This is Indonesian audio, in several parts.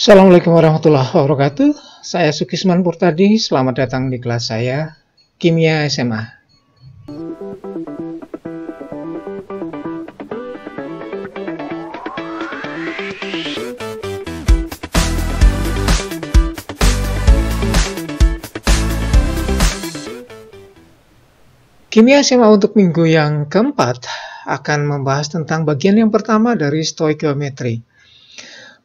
Assalamualaikum warahmatullahi wabarakatuh. Saya Sukisman Purtadi. Selamat datang di kelas saya Kimia SMA. Kimia SMA untuk minggu yang keempat akan membahas tentang bagian yang pertama dari stoikiometri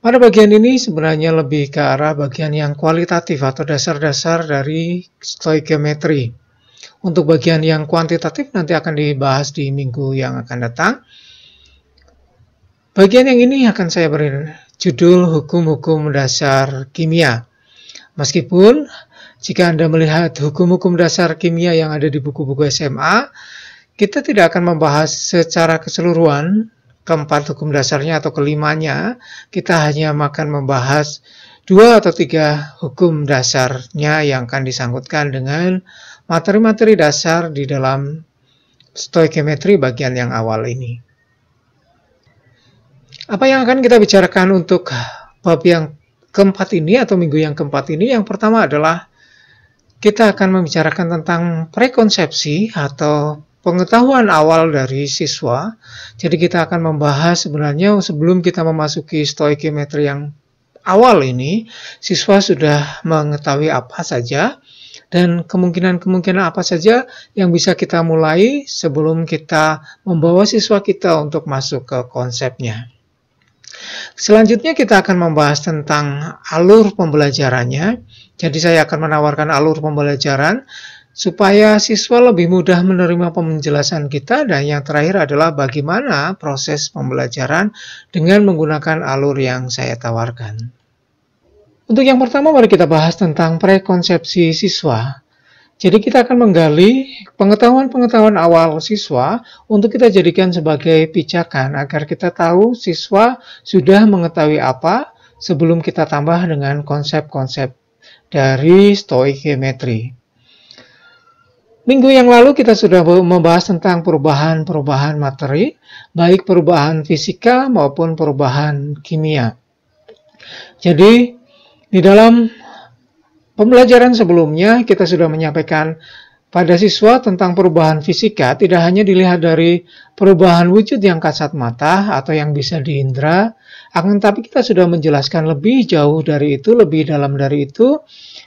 pada bagian ini sebenarnya lebih ke arah bagian yang kualitatif atau dasar-dasar dari stoikiometri. Untuk bagian yang kuantitatif nanti akan dibahas di minggu yang akan datang. Bagian yang ini akan saya beri judul Hukum-Hukum Dasar Kimia. Meskipun jika Anda melihat hukum-hukum dasar kimia yang ada di buku-buku SMA, kita tidak akan membahas secara keseluruhan keempat hukum dasarnya atau kelimanya, kita hanya akan membahas dua atau tiga hukum dasarnya yang akan disangkutkan dengan materi-materi dasar di dalam stoichiometri bagian yang awal ini. Apa yang akan kita bicarakan untuk bab yang keempat ini atau minggu yang keempat ini? Yang pertama adalah kita akan membicarakan tentang prekonsepsi atau pengetahuan awal dari siswa. Jadi kita akan membahas sebenarnya sebelum kita memasuki stoikiometri yang awal ini, siswa sudah mengetahui apa saja dan kemungkinan-kemungkinan apa saja yang bisa kita mulai sebelum kita membawa siswa kita untuk masuk ke konsepnya. Selanjutnya kita akan membahas tentang alur pembelajarannya. Jadi saya akan menawarkan alur pembelajaran Supaya siswa lebih mudah menerima penjelasan kita dan yang terakhir adalah bagaimana proses pembelajaran dengan menggunakan alur yang saya tawarkan. Untuk yang pertama mari kita bahas tentang prekonsepsi siswa. Jadi kita akan menggali pengetahuan-pengetahuan awal siswa untuk kita jadikan sebagai pijakan agar kita tahu siswa sudah mengetahui apa sebelum kita tambah dengan konsep-konsep dari stoichiometri. Minggu yang lalu kita sudah membahas tentang perubahan-perubahan materi, baik perubahan fisika maupun perubahan kimia. Jadi, di dalam pembelajaran sebelumnya kita sudah menyampaikan pada siswa tentang perubahan fisika tidak hanya dilihat dari perubahan wujud yang kasat mata atau yang bisa diindra, akan tapi kita sudah menjelaskan lebih jauh dari itu, lebih dalam dari itu,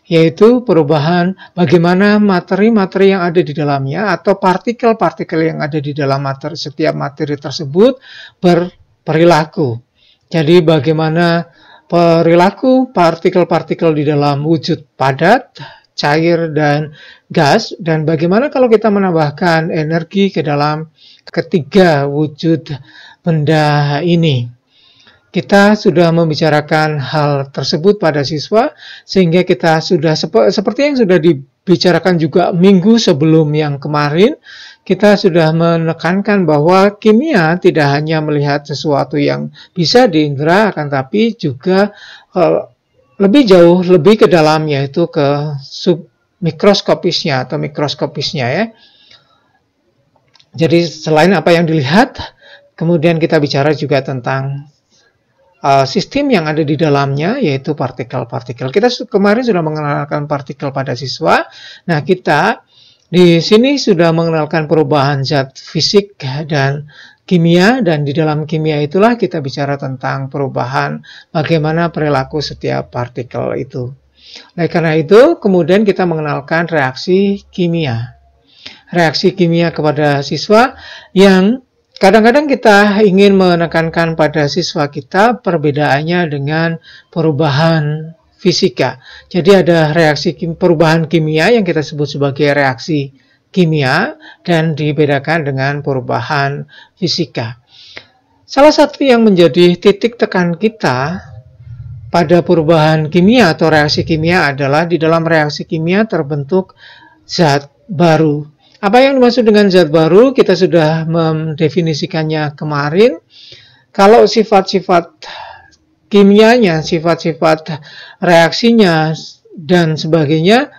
yaitu perubahan bagaimana materi-materi yang ada di dalamnya atau partikel-partikel yang ada di dalam materi setiap materi tersebut berperilaku. Jadi bagaimana perilaku partikel-partikel di dalam wujud padat, cair dan gas dan bagaimana kalau kita menambahkan energi ke dalam ketiga wujud benda ini kita sudah membicarakan hal tersebut pada siswa sehingga kita sudah seperti yang sudah dibicarakan juga minggu sebelum yang kemarin kita sudah menekankan bahwa kimia tidak hanya melihat sesuatu yang bisa diindra akan tapi juga e, lebih jauh lebih ke dalam yaitu ke sub mikroskopisnya atau mikroskopisnya ya. Jadi selain apa yang dilihat, kemudian kita bicara juga tentang Eh, sistem yang ada di dalamnya yaitu partikel-partikel. Kita kemarin sudah mengenalkan partikel pada siswa. Nah, kita di sini sudah mengenalkan perubahan zat fisik dan kimia dan di dalam kimia itulah kita bicara tentang perubahan bagaimana perilaku setiap partikel itu. Oleh karena itu, kemudian kita mengenalkan reaksi kimia. Reaksi kimia kepada siswa yang Kadang-kadang kita ingin menekankan pada siswa kita perbedaannya dengan perubahan fisika. Jadi ada reaksi kim, perubahan kimia yang kita sebut sebagai reaksi kimia dan dibedakan dengan perubahan fisika. Salah satu yang menjadi titik tekan kita pada perubahan kimia atau reaksi kimia adalah di dalam reaksi kimia terbentuk zat baru apa yang dimaksud dengan zat baru? Kita sudah mendefinisikannya kemarin. Kalau sifat-sifat kimianya, sifat-sifat reaksinya, dan sebagainya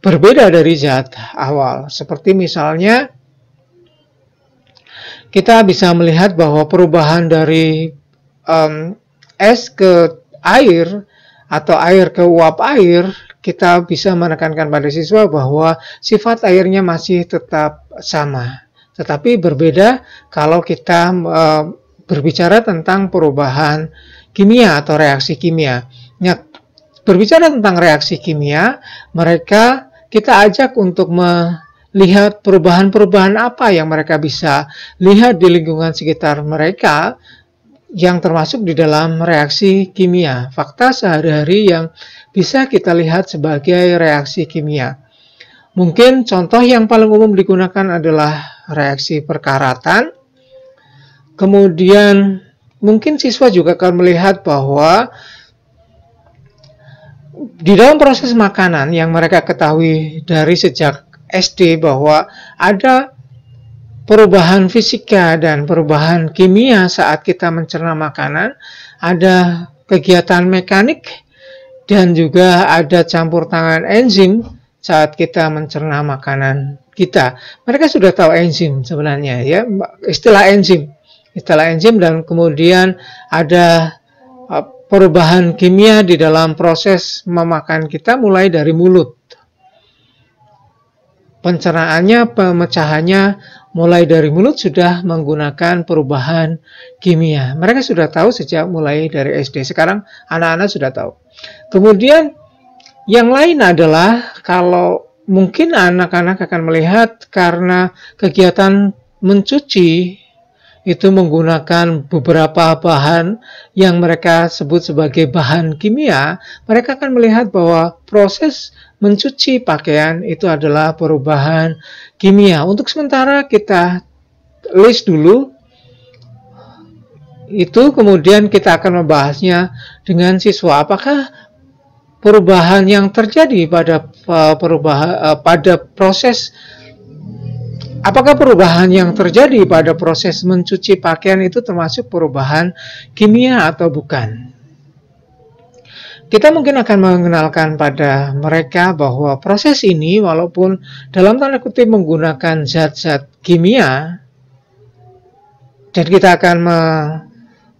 berbeda dari zat awal. Seperti misalnya kita bisa melihat bahwa perubahan dari um, es ke air atau air ke uap air kita bisa menekankan pada siswa bahwa sifat airnya masih tetap sama, tetapi berbeda kalau kita e, berbicara tentang perubahan kimia atau reaksi kimia. Ya, berbicara tentang reaksi kimia, mereka kita ajak untuk melihat perubahan-perubahan apa yang mereka bisa lihat di lingkungan sekitar mereka yang termasuk di dalam reaksi kimia, fakta sehari-hari yang bisa kita lihat sebagai reaksi kimia. Mungkin contoh yang paling umum digunakan adalah reaksi perkaratan. Kemudian mungkin siswa juga akan melihat bahwa di dalam proses makanan yang mereka ketahui dari sejak SD bahwa ada perubahan fisika dan perubahan kimia saat kita mencerna makanan, ada kegiatan mekanik dan juga ada campur tangan enzim saat kita mencerna makanan kita. Mereka sudah tahu enzim sebenarnya ya, istilah enzim. Istilah enzim dan kemudian ada uh, perubahan kimia di dalam proses memakan kita mulai dari mulut. Pencernaannya, pemecahannya mulai dari mulut sudah menggunakan perubahan kimia. Mereka sudah tahu sejak mulai dari SD. Sekarang anak-anak sudah tahu. Kemudian yang lain adalah kalau mungkin anak-anak akan melihat karena kegiatan mencuci itu menggunakan beberapa bahan yang mereka sebut sebagai bahan kimia, mereka akan melihat bahwa proses mencuci pakaian itu adalah perubahan kimia. Untuk sementara kita list dulu itu kemudian kita akan membahasnya dengan siswa. Apakah perubahan yang terjadi pada eh, perubahan eh, pada proses apakah perubahan yang terjadi pada proses mencuci pakaian itu termasuk perubahan kimia atau bukan? kita mungkin akan mengenalkan pada mereka bahwa proses ini walaupun dalam tanda kutip menggunakan zat-zat kimia dan kita akan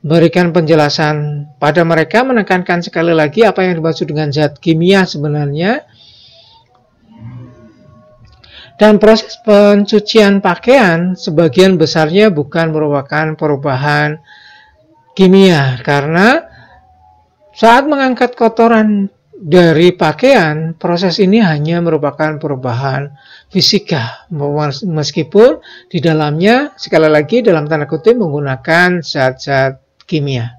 memberikan penjelasan pada mereka menekankan sekali lagi apa yang dimaksud dengan zat kimia sebenarnya dan proses pencucian pakaian sebagian besarnya bukan merupakan perubahan kimia karena saat mengangkat kotoran dari pakaian, proses ini hanya merupakan perubahan fisika, meskipun di dalamnya, sekali lagi dalam tanda kutip, menggunakan zat-zat kimia.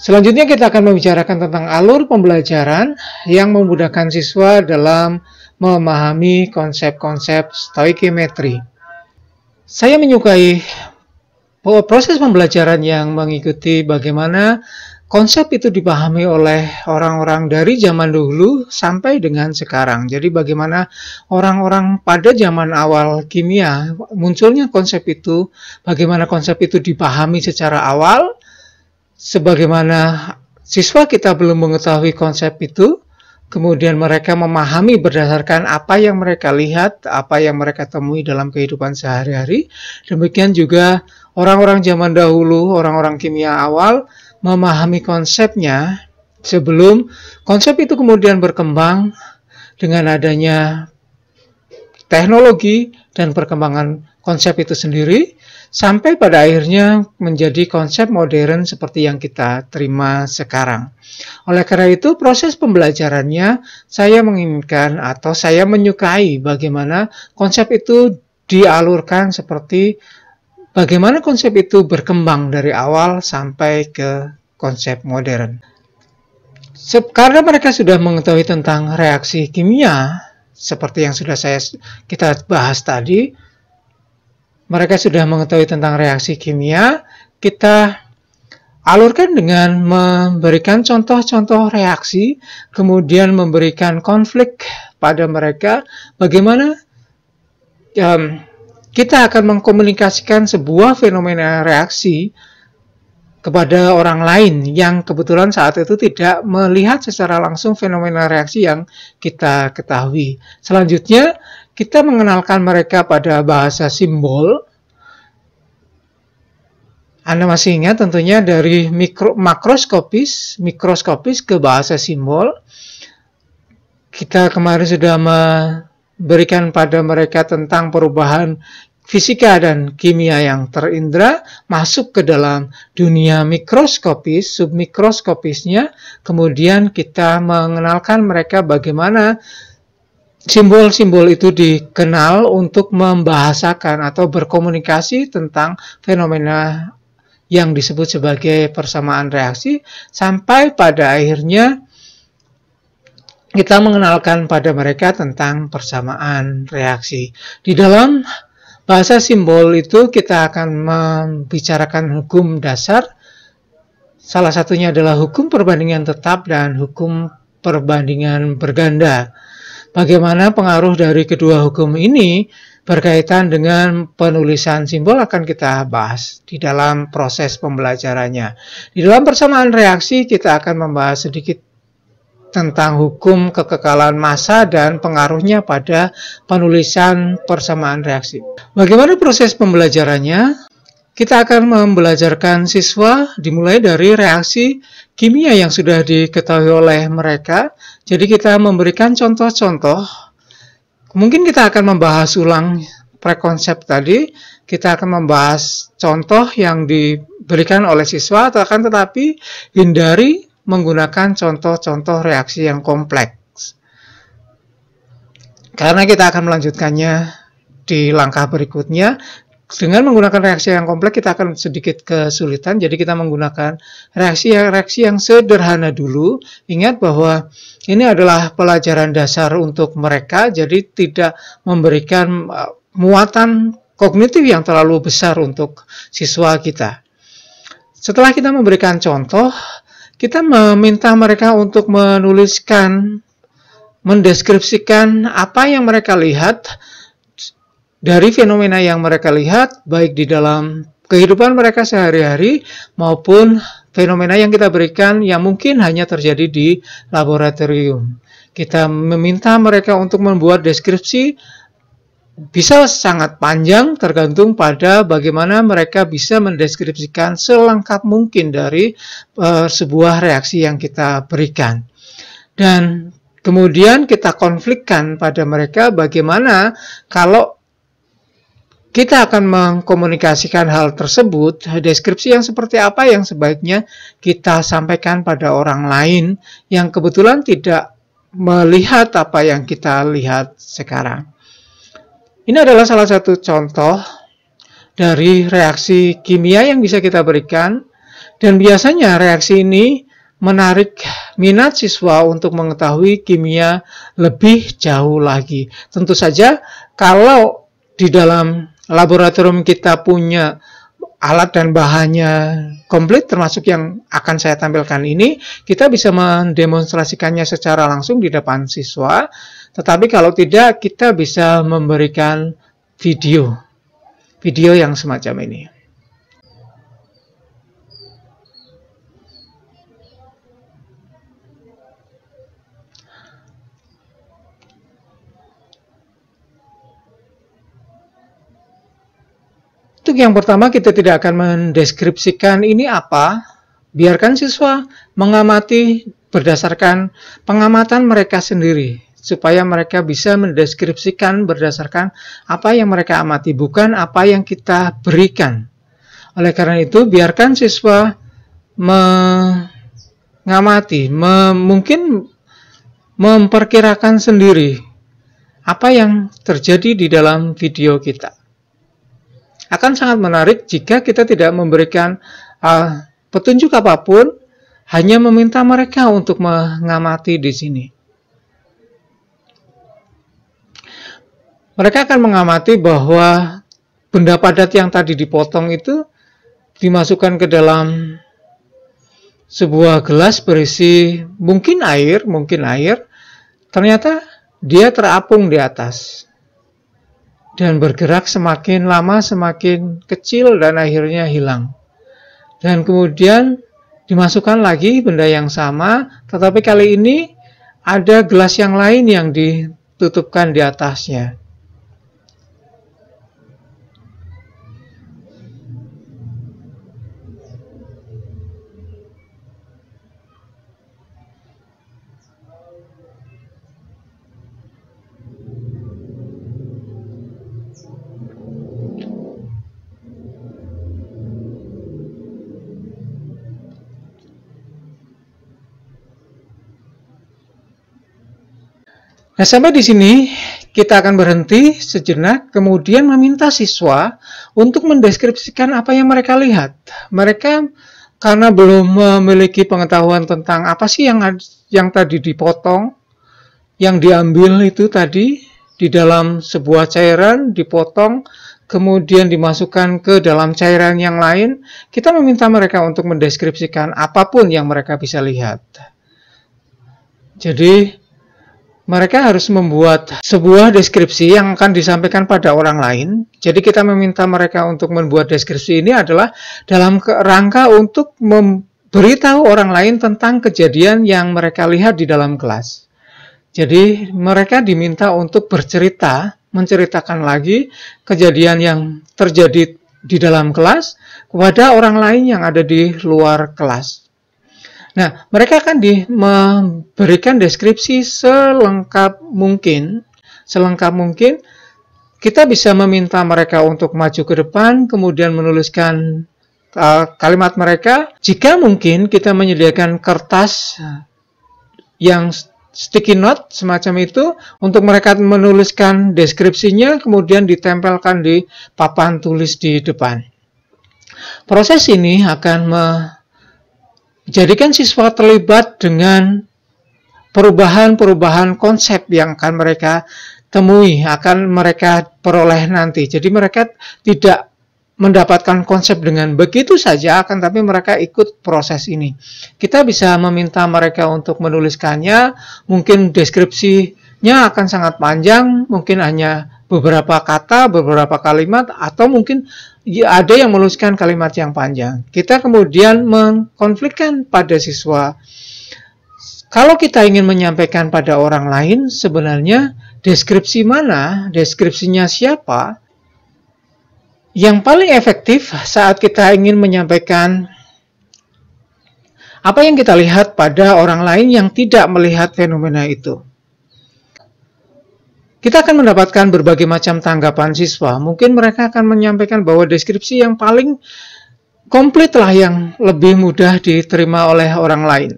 Selanjutnya kita akan membicarakan tentang alur pembelajaran yang memudahkan siswa dalam memahami konsep-konsep stoichiometri. Saya menyukai proses pembelajaran yang mengikuti bagaimana konsep itu dipahami oleh orang-orang dari zaman dahulu sampai dengan sekarang. Jadi bagaimana orang-orang pada zaman awal kimia munculnya konsep itu, bagaimana konsep itu dipahami secara awal, sebagaimana siswa kita belum mengetahui konsep itu, kemudian mereka memahami berdasarkan apa yang mereka lihat, apa yang mereka temui dalam kehidupan sehari-hari. Demikian juga orang-orang zaman dahulu, orang-orang kimia awal, memahami konsepnya sebelum konsep itu kemudian berkembang dengan adanya teknologi dan perkembangan konsep itu sendiri sampai pada akhirnya menjadi konsep modern seperti yang kita terima sekarang. Oleh karena itu, proses pembelajarannya saya menginginkan atau saya menyukai bagaimana konsep itu dialurkan seperti Bagaimana konsep itu berkembang dari awal sampai ke konsep modern? Karena mereka sudah mengetahui tentang reaksi kimia, seperti yang sudah saya kita bahas tadi, mereka sudah mengetahui tentang reaksi kimia, kita alurkan dengan memberikan contoh-contoh reaksi, kemudian memberikan konflik pada mereka bagaimana um, kita akan mengkomunikasikan sebuah fenomena reaksi kepada orang lain yang kebetulan saat itu tidak melihat secara langsung fenomena reaksi yang kita ketahui. Selanjutnya, kita mengenalkan mereka pada bahasa simbol. Anda masih ingat tentunya dari mikro, makroskopis, mikroskopis ke bahasa simbol. Kita kemarin sudah berikan pada mereka tentang perubahan fisika dan kimia yang terindra masuk ke dalam dunia mikroskopis, submikroskopisnya, kemudian kita mengenalkan mereka bagaimana simbol-simbol itu dikenal untuk membahasakan atau berkomunikasi tentang fenomena yang disebut sebagai persamaan reaksi sampai pada akhirnya kita mengenalkan pada mereka tentang persamaan reaksi. Di dalam bahasa simbol itu kita akan membicarakan hukum dasar. Salah satunya adalah hukum perbandingan tetap dan hukum perbandingan berganda. Bagaimana pengaruh dari kedua hukum ini berkaitan dengan penulisan simbol akan kita bahas di dalam proses pembelajarannya. Di dalam persamaan reaksi kita akan membahas sedikit tentang hukum kekekalan massa dan pengaruhnya pada penulisan persamaan reaksi. Bagaimana proses pembelajarannya? Kita akan membelajarkan siswa dimulai dari reaksi kimia yang sudah diketahui oleh mereka. Jadi kita memberikan contoh-contoh. Mungkin kita akan membahas ulang prekonsep tadi. Kita akan membahas contoh yang diberikan oleh siswa, atau akan tetapi hindari menggunakan contoh-contoh reaksi yang kompleks. Karena kita akan melanjutkannya di langkah berikutnya, dengan menggunakan reaksi yang kompleks kita akan sedikit kesulitan, jadi kita menggunakan reaksi-reaksi yang sederhana dulu. Ingat bahwa ini adalah pelajaran dasar untuk mereka, jadi tidak memberikan e, muatan kognitif yang terlalu besar untuk siswa kita. Setelah kita memberikan contoh, kita meminta mereka untuk menuliskan, mendeskripsikan apa yang mereka lihat dari fenomena yang mereka lihat, baik di dalam kehidupan mereka sehari-hari maupun fenomena yang kita berikan yang mungkin hanya terjadi di laboratorium. Kita meminta mereka untuk membuat deskripsi bisa sangat panjang tergantung pada bagaimana mereka bisa mendeskripsikan selengkap mungkin dari uh, sebuah reaksi yang kita berikan. Dan kemudian kita konflikkan pada mereka bagaimana kalau kita akan mengkomunikasikan hal tersebut, deskripsi yang seperti apa yang sebaiknya kita sampaikan pada orang lain yang kebetulan tidak melihat apa yang kita lihat sekarang. Ini adalah salah satu contoh dari reaksi kimia yang bisa kita berikan dan biasanya reaksi ini menarik minat siswa untuk mengetahui kimia lebih jauh lagi. Tentu saja kalau di dalam laboratorium kita punya alat dan bahannya komplit termasuk yang akan saya tampilkan ini, kita bisa mendemonstrasikannya secara langsung di depan siswa tetapi kalau tidak, kita bisa memberikan video. Video yang semacam ini. Untuk yang pertama, kita tidak akan mendeskripsikan ini apa. Biarkan siswa mengamati berdasarkan pengamatan mereka sendiri supaya mereka bisa mendeskripsikan berdasarkan apa yang mereka amati, bukan apa yang kita berikan. Oleh karena itu, biarkan siswa mengamati, mem mungkin memperkirakan sendiri apa yang terjadi di dalam video kita. Akan sangat menarik jika kita tidak memberikan uh, petunjuk apapun, hanya meminta mereka untuk mengamati di sini. mereka akan mengamati bahwa benda padat yang tadi dipotong itu dimasukkan ke dalam sebuah gelas berisi mungkin air, mungkin air, ternyata dia terapung di atas dan bergerak semakin lama semakin kecil dan akhirnya hilang. Dan kemudian dimasukkan lagi benda yang sama, tetapi kali ini ada gelas yang lain yang ditutupkan di atasnya. Nah, sampai di sini kita akan berhenti sejenak, kemudian meminta siswa untuk mendeskripsikan apa yang mereka lihat. Mereka karena belum memiliki pengetahuan tentang apa sih yang yang tadi dipotong, yang diambil itu tadi di dalam sebuah cairan dipotong, kemudian dimasukkan ke dalam cairan yang lain, kita meminta mereka untuk mendeskripsikan apapun yang mereka bisa lihat. Jadi, mereka harus membuat sebuah deskripsi yang akan disampaikan pada orang lain. Jadi kita meminta mereka untuk membuat deskripsi ini adalah dalam rangka untuk memberitahu orang lain tentang kejadian yang mereka lihat di dalam kelas. Jadi mereka diminta untuk bercerita, menceritakan lagi kejadian yang terjadi di dalam kelas kepada orang lain yang ada di luar kelas. Nah, mereka akan di, memberikan deskripsi selengkap mungkin, selengkap mungkin. Kita bisa meminta mereka untuk maju ke depan, kemudian menuliskan uh, kalimat mereka. Jika mungkin kita menyediakan kertas yang sticky note semacam itu untuk mereka menuliskan deskripsinya, kemudian ditempelkan di papan tulis di depan. Proses ini akan me Jadikan siswa terlibat dengan perubahan-perubahan konsep yang akan mereka temui, akan mereka peroleh nanti. Jadi mereka tidak mendapatkan konsep dengan begitu saja, akan tapi mereka ikut proses ini. Kita bisa meminta mereka untuk menuliskannya, mungkin deskripsinya akan sangat panjang, mungkin hanya beberapa kata, beberapa kalimat, atau mungkin ya ada yang meluskan kalimat yang panjang. Kita kemudian mengkonflikkan pada siswa. Kalau kita ingin menyampaikan pada orang lain, sebenarnya deskripsi mana, deskripsinya siapa, yang paling efektif saat kita ingin menyampaikan apa yang kita lihat pada orang lain yang tidak melihat fenomena itu. Kita akan mendapatkan berbagai macam tanggapan siswa. Mungkin mereka akan menyampaikan bahwa deskripsi yang paling komplit lah yang lebih mudah diterima oleh orang lain.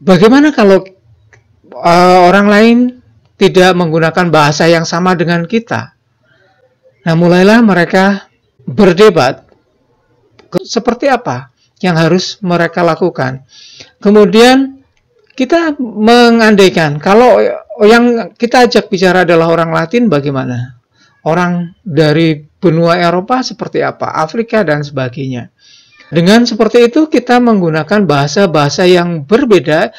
Bagaimana kalau uh, orang lain tidak menggunakan bahasa yang sama dengan kita? Nah, mulailah mereka berdebat seperti apa yang harus mereka lakukan. Kemudian kita mengandaikan kalau Oh, yang kita ajak bicara adalah orang Latin bagaimana? Orang dari benua Eropa seperti apa? Afrika dan sebagainya. Dengan seperti itu kita menggunakan bahasa-bahasa yang berbeda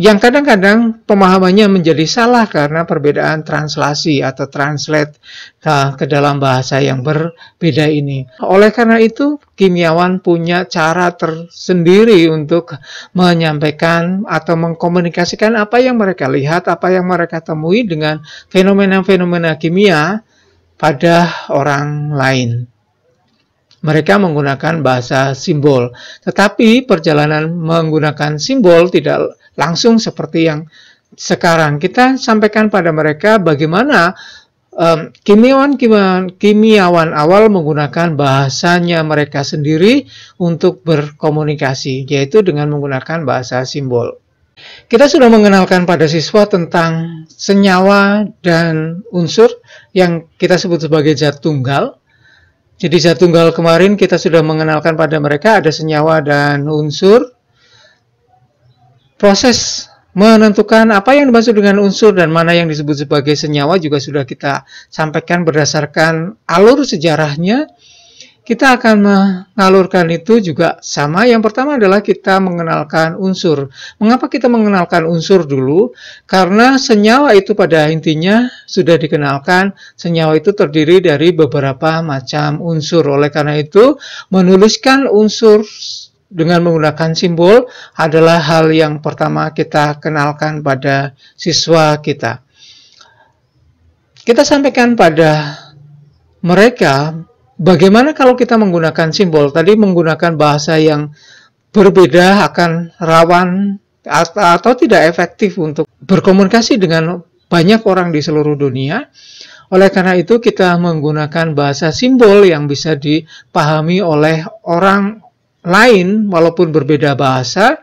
yang kadang-kadang pemahamannya menjadi salah karena perbedaan translasi atau translate ke, eh, ke dalam bahasa yang berbeda ini. Oleh karena itu, kimiawan punya cara tersendiri untuk menyampaikan atau mengkomunikasikan apa yang mereka lihat, apa yang mereka temui dengan fenomena-fenomena kimia pada orang lain mereka menggunakan bahasa simbol. Tetapi perjalanan menggunakan simbol tidak langsung seperti yang sekarang. Kita sampaikan pada mereka bagaimana um, kimiawan, kimiawan kimiawan awal menggunakan bahasanya mereka sendiri untuk berkomunikasi, yaitu dengan menggunakan bahasa simbol. Kita sudah mengenalkan pada siswa tentang senyawa dan unsur yang kita sebut sebagai zat tunggal. Jadi zat tunggal kemarin kita sudah mengenalkan pada mereka ada senyawa dan unsur. Proses menentukan apa yang dimaksud dengan unsur dan mana yang disebut sebagai senyawa juga sudah kita sampaikan berdasarkan alur sejarahnya kita akan mengalurkan itu juga sama. Yang pertama adalah kita mengenalkan unsur. Mengapa kita mengenalkan unsur dulu? Karena senyawa itu pada intinya sudah dikenalkan. Senyawa itu terdiri dari beberapa macam unsur. Oleh karena itu, menuliskan unsur dengan menggunakan simbol adalah hal yang pertama kita kenalkan pada siswa kita. Kita sampaikan pada mereka Bagaimana kalau kita menggunakan simbol? Tadi menggunakan bahasa yang berbeda akan rawan atau tidak efektif untuk berkomunikasi dengan banyak orang di seluruh dunia. Oleh karena itu kita menggunakan bahasa simbol yang bisa dipahami oleh orang lain walaupun berbeda bahasa,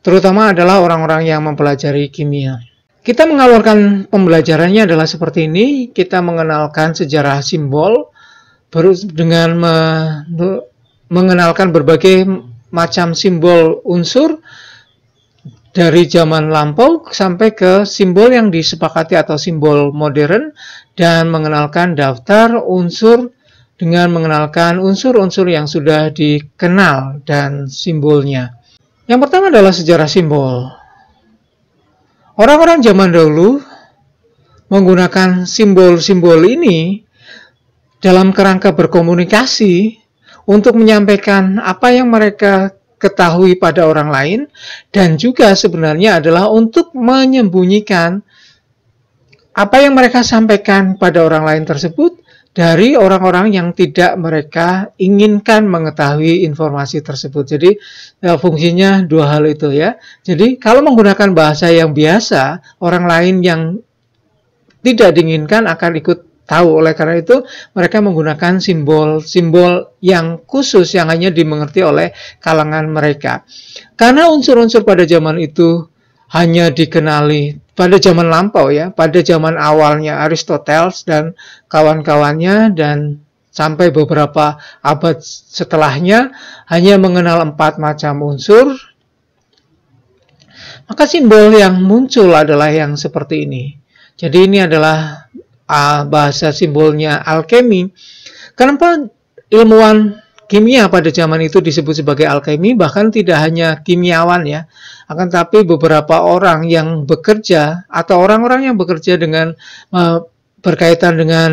terutama adalah orang-orang yang mempelajari kimia. Kita mengalurkan pembelajarannya adalah seperti ini, kita mengenalkan sejarah simbol, dengan me mengenalkan berbagai macam simbol unsur dari zaman lampau sampai ke simbol yang disepakati atau simbol modern dan mengenalkan daftar unsur dengan mengenalkan unsur-unsur yang sudah dikenal dan simbolnya. Yang pertama adalah sejarah simbol. Orang-orang zaman dahulu menggunakan simbol-simbol ini dalam kerangka berkomunikasi untuk menyampaikan apa yang mereka ketahui pada orang lain dan juga sebenarnya adalah untuk menyembunyikan apa yang mereka sampaikan pada orang lain tersebut dari orang-orang yang tidak mereka inginkan mengetahui informasi tersebut. Jadi e, fungsinya dua hal itu ya. Jadi kalau menggunakan bahasa yang biasa, orang lain yang tidak diinginkan akan ikut tahu. Oleh karena itu, mereka menggunakan simbol-simbol yang khusus yang hanya dimengerti oleh kalangan mereka. Karena unsur-unsur pada zaman itu hanya dikenali pada zaman lampau ya, pada zaman awalnya Aristoteles dan kawan-kawannya dan sampai beberapa abad setelahnya hanya mengenal empat macam unsur. Maka simbol yang muncul adalah yang seperti ini. Jadi ini adalah bahasa simbolnya alkemi. Kenapa ilmuwan kimia pada zaman itu disebut sebagai alkemi bahkan tidak hanya kimiawan ya, akan tapi beberapa orang yang bekerja atau orang-orang yang bekerja dengan uh, berkaitan dengan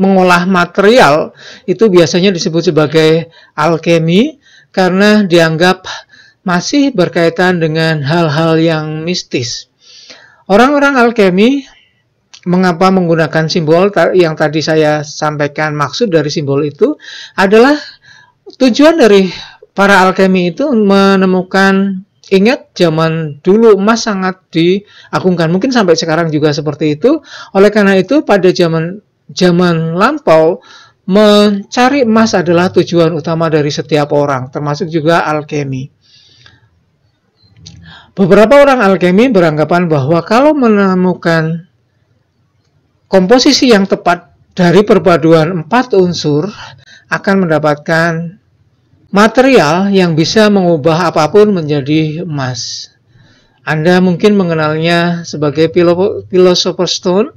mengolah material itu biasanya disebut sebagai alkemi karena dianggap masih berkaitan dengan hal-hal yang mistis. Orang-orang alkemi mengapa menggunakan simbol yang tadi saya sampaikan maksud dari simbol itu adalah tujuan dari para alkemi itu menemukan ingat zaman dulu emas sangat diagungkan mungkin sampai sekarang juga seperti itu oleh karena itu pada zaman zaman lampau mencari emas adalah tujuan utama dari setiap orang termasuk juga alkemi Beberapa orang alkemi beranggapan bahwa kalau menemukan Komposisi yang tepat dari perpaduan empat unsur akan mendapatkan material yang bisa mengubah apapun menjadi emas. Anda mungkin mengenalnya sebagai philosopher stone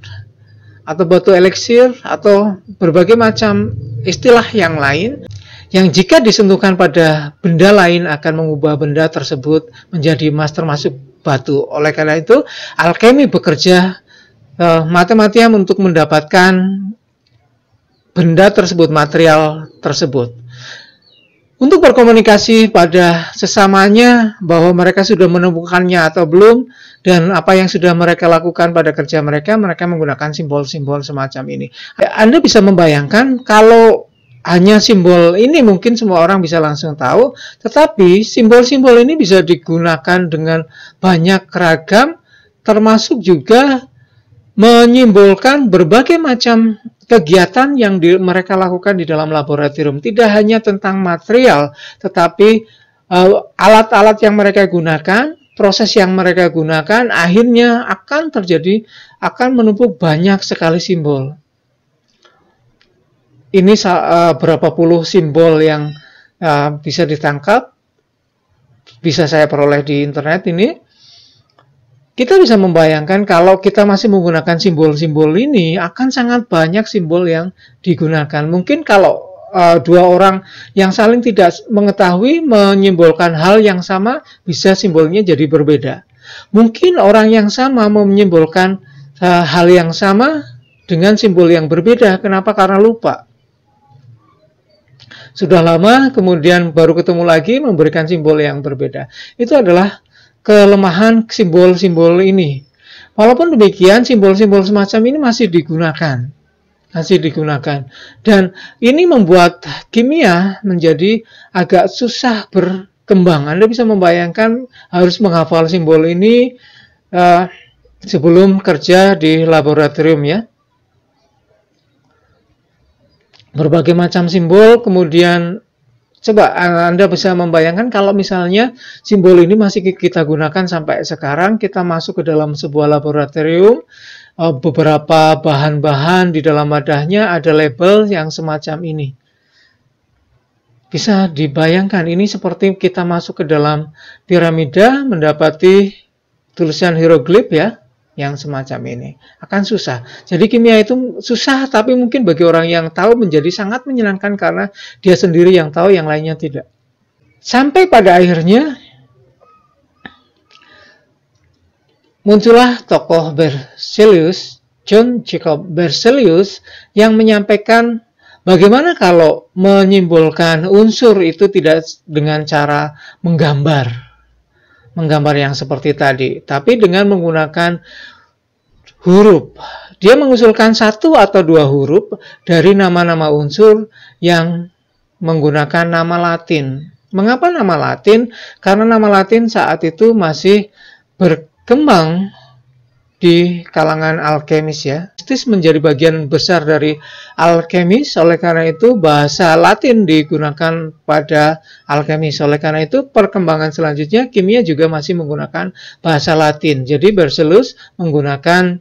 atau batu eliksir atau berbagai macam istilah yang lain yang jika disentuhkan pada benda lain akan mengubah benda tersebut menjadi emas termasuk batu. Oleh karena itu, alkemi bekerja uh, eh, mati untuk mendapatkan benda tersebut, material tersebut. Untuk berkomunikasi pada sesamanya bahwa mereka sudah menemukannya atau belum dan apa yang sudah mereka lakukan pada kerja mereka, mereka menggunakan simbol-simbol semacam ini. Ya, Anda bisa membayangkan kalau hanya simbol ini mungkin semua orang bisa langsung tahu, tetapi simbol-simbol ini bisa digunakan dengan banyak ragam, termasuk juga menyimpulkan berbagai macam kegiatan yang di, mereka lakukan di dalam laboratorium. Tidak hanya tentang material, tetapi eh, alat-alat uh, yang mereka gunakan, proses yang mereka gunakan, akhirnya akan terjadi, akan menumpuk banyak sekali simbol. Ini uh, berapa puluh simbol yang uh, bisa ditangkap, bisa saya peroleh di internet ini. Kita bisa membayangkan kalau kita masih menggunakan simbol-simbol ini akan sangat banyak simbol yang digunakan. Mungkin kalau uh, dua orang yang saling tidak mengetahui menyimbolkan hal yang sama bisa simbolnya jadi berbeda. Mungkin orang yang sama menyimbolkan uh, hal yang sama dengan simbol yang berbeda. Kenapa? Karena lupa sudah lama, kemudian baru ketemu lagi memberikan simbol yang berbeda. Itu adalah kelemahan simbol-simbol ini. Walaupun demikian, simbol-simbol semacam ini masih digunakan. Masih digunakan. Dan ini membuat kimia menjadi agak susah berkembang. Anda bisa membayangkan harus menghafal simbol ini uh, sebelum kerja di laboratorium ya. Berbagai macam simbol, kemudian Coba eh, Anda bisa membayangkan kalau misalnya simbol ini masih kita gunakan sampai sekarang, kita masuk ke dalam sebuah laboratorium, eh, beberapa bahan-bahan di dalam wadahnya ada label yang semacam ini. Bisa dibayangkan ini seperti kita masuk ke dalam piramida mendapati tulisan hieroglif ya, yang semacam ini akan susah. Jadi kimia itu susah tapi mungkin bagi orang yang tahu menjadi sangat menyenangkan karena dia sendiri yang tahu yang lainnya tidak. Sampai pada akhirnya muncullah tokoh Berzelius, John Jacob Berzelius yang menyampaikan bagaimana kalau menyimpulkan unsur itu tidak dengan cara menggambar menggambar yang seperti tadi, tapi dengan menggunakan huruf. Dia mengusulkan satu atau dua huruf dari nama-nama unsur yang menggunakan nama Latin. Mengapa nama Latin? Karena nama Latin saat itu masih berkembang di kalangan alkemis ya. Mistis menjadi bagian besar dari alkemis, oleh karena itu bahasa Latin digunakan pada alkemis. Oleh karena itu perkembangan selanjutnya kimia juga masih menggunakan bahasa Latin. Jadi Berzelius menggunakan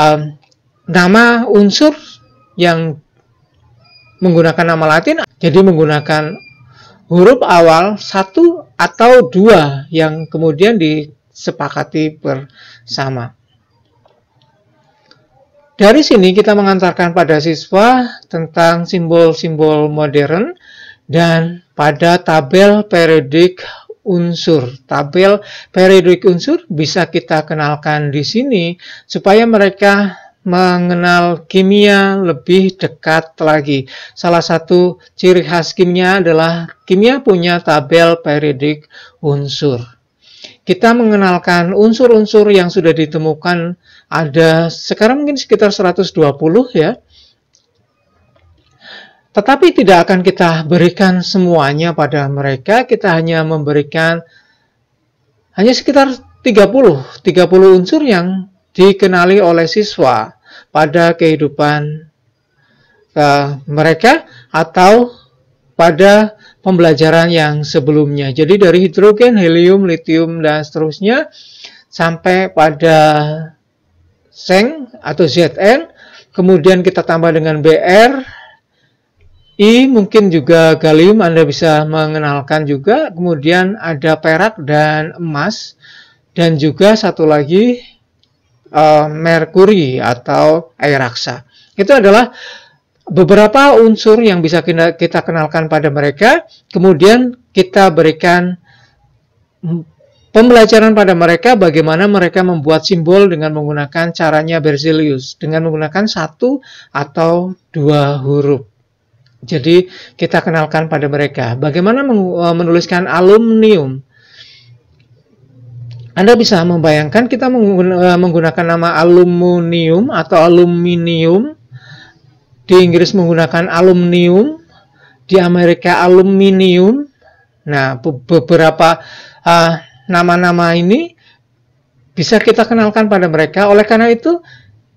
um, nama unsur yang menggunakan nama Latin, jadi menggunakan huruf awal satu atau dua yang kemudian disepakati bersama. Dari sini kita mengantarkan pada siswa tentang simbol-simbol modern dan pada tabel periodik unsur. Tabel periodik unsur bisa kita kenalkan di sini supaya mereka mengenal kimia lebih dekat lagi. Salah satu ciri khas kimia adalah kimia punya tabel periodik unsur. Kita mengenalkan unsur-unsur yang sudah ditemukan ada sekarang mungkin sekitar 120 ya. Tetapi tidak akan kita berikan semuanya pada mereka, kita hanya memberikan hanya sekitar 30, 30 unsur yang dikenali oleh siswa pada kehidupan uh, mereka atau pada pembelajaran yang sebelumnya. Jadi dari hidrogen, helium, litium, dan seterusnya sampai pada seng atau zn, kemudian kita tambah dengan br, I mungkin juga galium Anda bisa mengenalkan juga. Kemudian ada perak dan emas. Dan juga satu lagi uh, merkuri atau air raksa. Itu adalah beberapa unsur yang bisa kita, kita kenalkan pada mereka. Kemudian kita berikan Pembelajaran pada mereka bagaimana mereka membuat simbol dengan menggunakan caranya Berzelius, dengan menggunakan satu atau dua huruf. Jadi kita kenalkan pada mereka bagaimana eh, menuliskan aluminium. Anda bisa membayangkan kita eh, menggunakan nama aluminium atau aluminium, di Inggris menggunakan aluminium di Amerika aluminium. Nah, beberapa uh, nama-nama ini bisa kita kenalkan pada mereka. Oleh karena itu,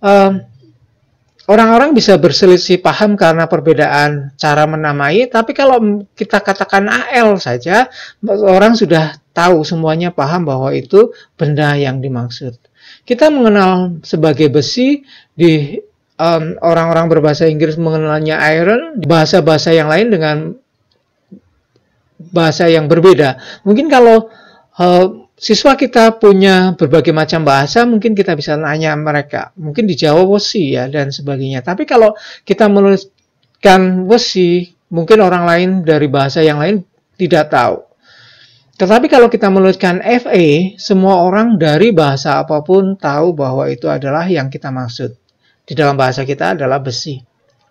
eh, orang-orang um, bisa berselisih paham karena perbedaan cara menamai, tapi kalau kita katakan AL saja, orang sudah tahu semuanya paham bahwa itu benda yang dimaksud. Kita mengenal sebagai besi di orang-orang um, orang -orang berbahasa Inggris mengenalnya iron, bahasa-bahasa yang lain dengan bahasa yang berbeda. Mungkin kalau uh, siswa kita punya berbagai macam bahasa, mungkin kita bisa nanya mereka. Mungkin di Jawa wesi ya dan sebagainya. Tapi kalau kita menuliskan wesi, mungkin orang lain dari bahasa yang lain tidak tahu. Tetapi kalau kita menuliskan FA, semua orang dari bahasa apapun tahu bahwa itu adalah yang kita maksud. Di dalam bahasa kita adalah besi.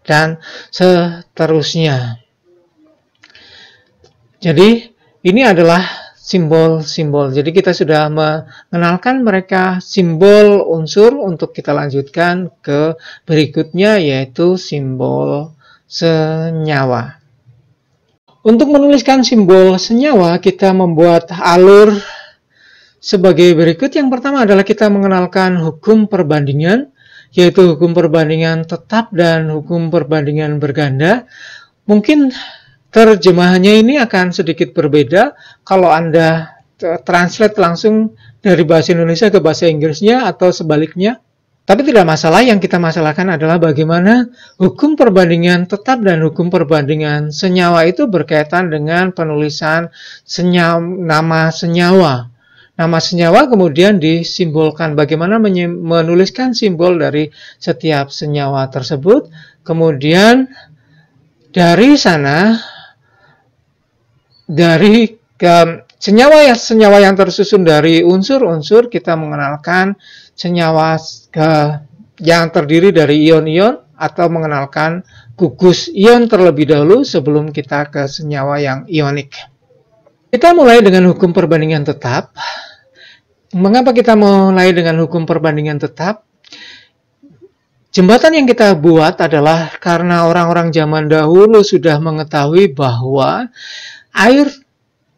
Dan seterusnya. Jadi, ini adalah simbol-simbol. Jadi kita sudah mengenalkan mereka simbol unsur untuk kita lanjutkan ke berikutnya yaitu simbol senyawa. Untuk menuliskan simbol senyawa kita membuat alur sebagai berikut. Yang pertama adalah kita mengenalkan hukum perbandingan yaitu hukum perbandingan tetap dan hukum perbandingan berganda. Mungkin terjemahannya ini akan sedikit berbeda kalau Anda eh, translate langsung dari bahasa Indonesia ke bahasa Inggrisnya atau sebaliknya. Tapi tidak masalah, yang kita masalahkan adalah bagaimana hukum perbandingan tetap dan hukum perbandingan senyawa itu berkaitan dengan penulisan senyawa, nama senyawa. Nama senyawa kemudian disimbolkan bagaimana menuliskan simbol dari setiap senyawa tersebut. Kemudian dari sana dari ke senyawa yang senyawa yang tersusun dari unsur-unsur kita mengenalkan senyawa ke yang terdiri dari ion-ion atau mengenalkan gugus ion terlebih dahulu sebelum kita ke senyawa yang ionik. Kita mulai dengan hukum perbandingan tetap. Mengapa kita mulai dengan hukum perbandingan tetap? Jembatan yang kita buat adalah karena orang-orang zaman dahulu sudah mengetahui bahwa air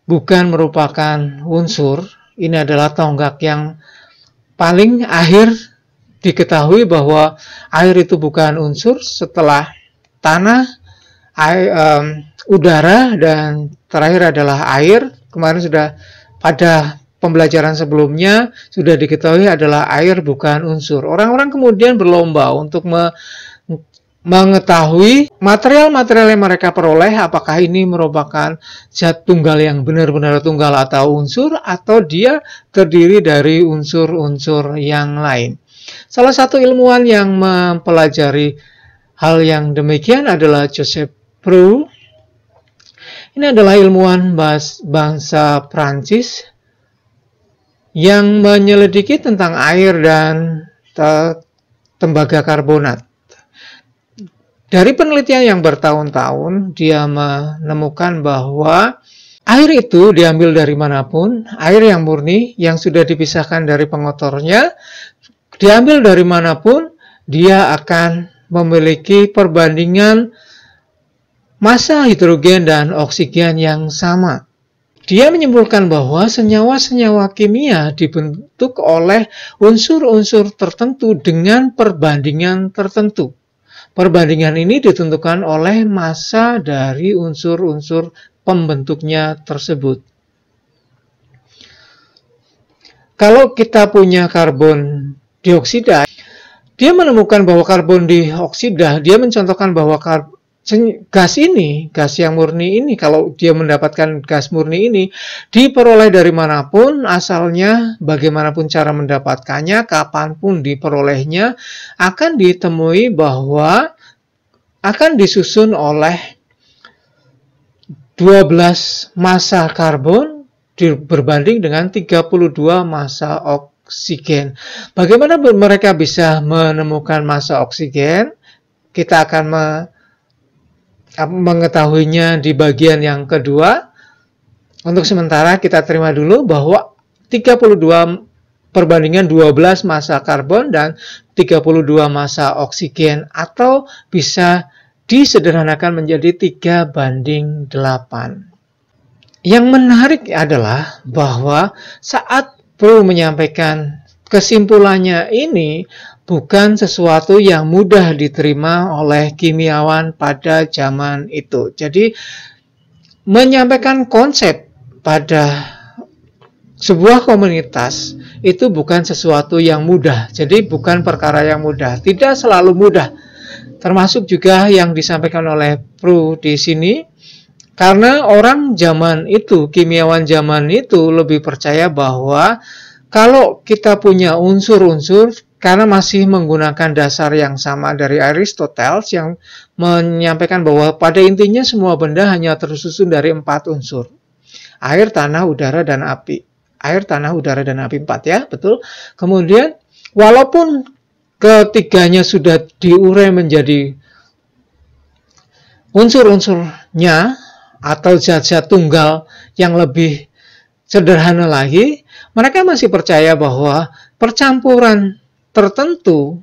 bukan merupakan unsur, ini adalah tonggak yang paling akhir diketahui bahwa air itu bukan unsur setelah tanah, air, um, udara dan terakhir adalah air. Kemarin sudah pada pembelajaran sebelumnya sudah diketahui adalah air bukan unsur. Orang-orang kemudian berlomba untuk me mengetahui material-material yang mereka peroleh apakah ini merupakan zat tunggal yang benar-benar tunggal atau unsur atau dia terdiri dari unsur-unsur yang lain. Salah satu ilmuwan yang mempelajari hal yang demikian adalah Joseph Prou. Ini adalah ilmuwan bangsa Prancis yang menyelidiki tentang air dan tembaga karbonat. Dari penelitian yang bertahun-tahun, dia menemukan bahwa air itu diambil dari manapun, air yang murni yang sudah dipisahkan dari pengotornya, diambil dari manapun, dia akan memiliki perbandingan massa hidrogen dan oksigen yang sama. Dia menyimpulkan bahwa senyawa-senyawa kimia dibentuk oleh unsur-unsur tertentu dengan perbandingan tertentu. Perbandingan ini ditentukan oleh massa dari unsur-unsur pembentuknya tersebut. Kalau kita punya karbon dioksida, dia menemukan bahwa karbon dioksida, dia mencontohkan bahwa kar gas ini, gas yang murni ini, kalau dia mendapatkan gas murni ini, diperoleh dari manapun, asalnya bagaimanapun cara mendapatkannya, kapanpun diperolehnya, akan ditemui bahwa akan disusun oleh 12 massa karbon berbanding dengan 32 massa oksigen. Bagaimana mereka bisa menemukan massa oksigen? Kita akan mengetahuinya di bagian yang kedua. Untuk sementara kita terima dulu bahwa 32 perbandingan 12 massa karbon dan 32 massa oksigen atau bisa disederhanakan menjadi 3 banding 8. Yang menarik adalah bahwa saat Bro menyampaikan kesimpulannya ini bukan sesuatu yang mudah diterima oleh kimiawan pada zaman itu. Jadi menyampaikan konsep pada sebuah komunitas itu bukan sesuatu yang mudah. Jadi bukan perkara yang mudah, tidak selalu mudah. Termasuk juga yang disampaikan oleh Pru di sini karena orang zaman itu, kimiawan zaman itu lebih percaya bahwa kalau kita punya unsur-unsur karena masih menggunakan dasar yang sama dari Aristoteles yang menyampaikan bahwa pada intinya semua benda hanya tersusun dari empat unsur. Air, tanah, udara, dan api. Air, tanah, udara, dan api empat ya, betul. Kemudian, walaupun ketiganya sudah diurai menjadi unsur-unsurnya atau zat-zat tunggal yang lebih sederhana lagi, mereka masih percaya bahwa percampuran tertentu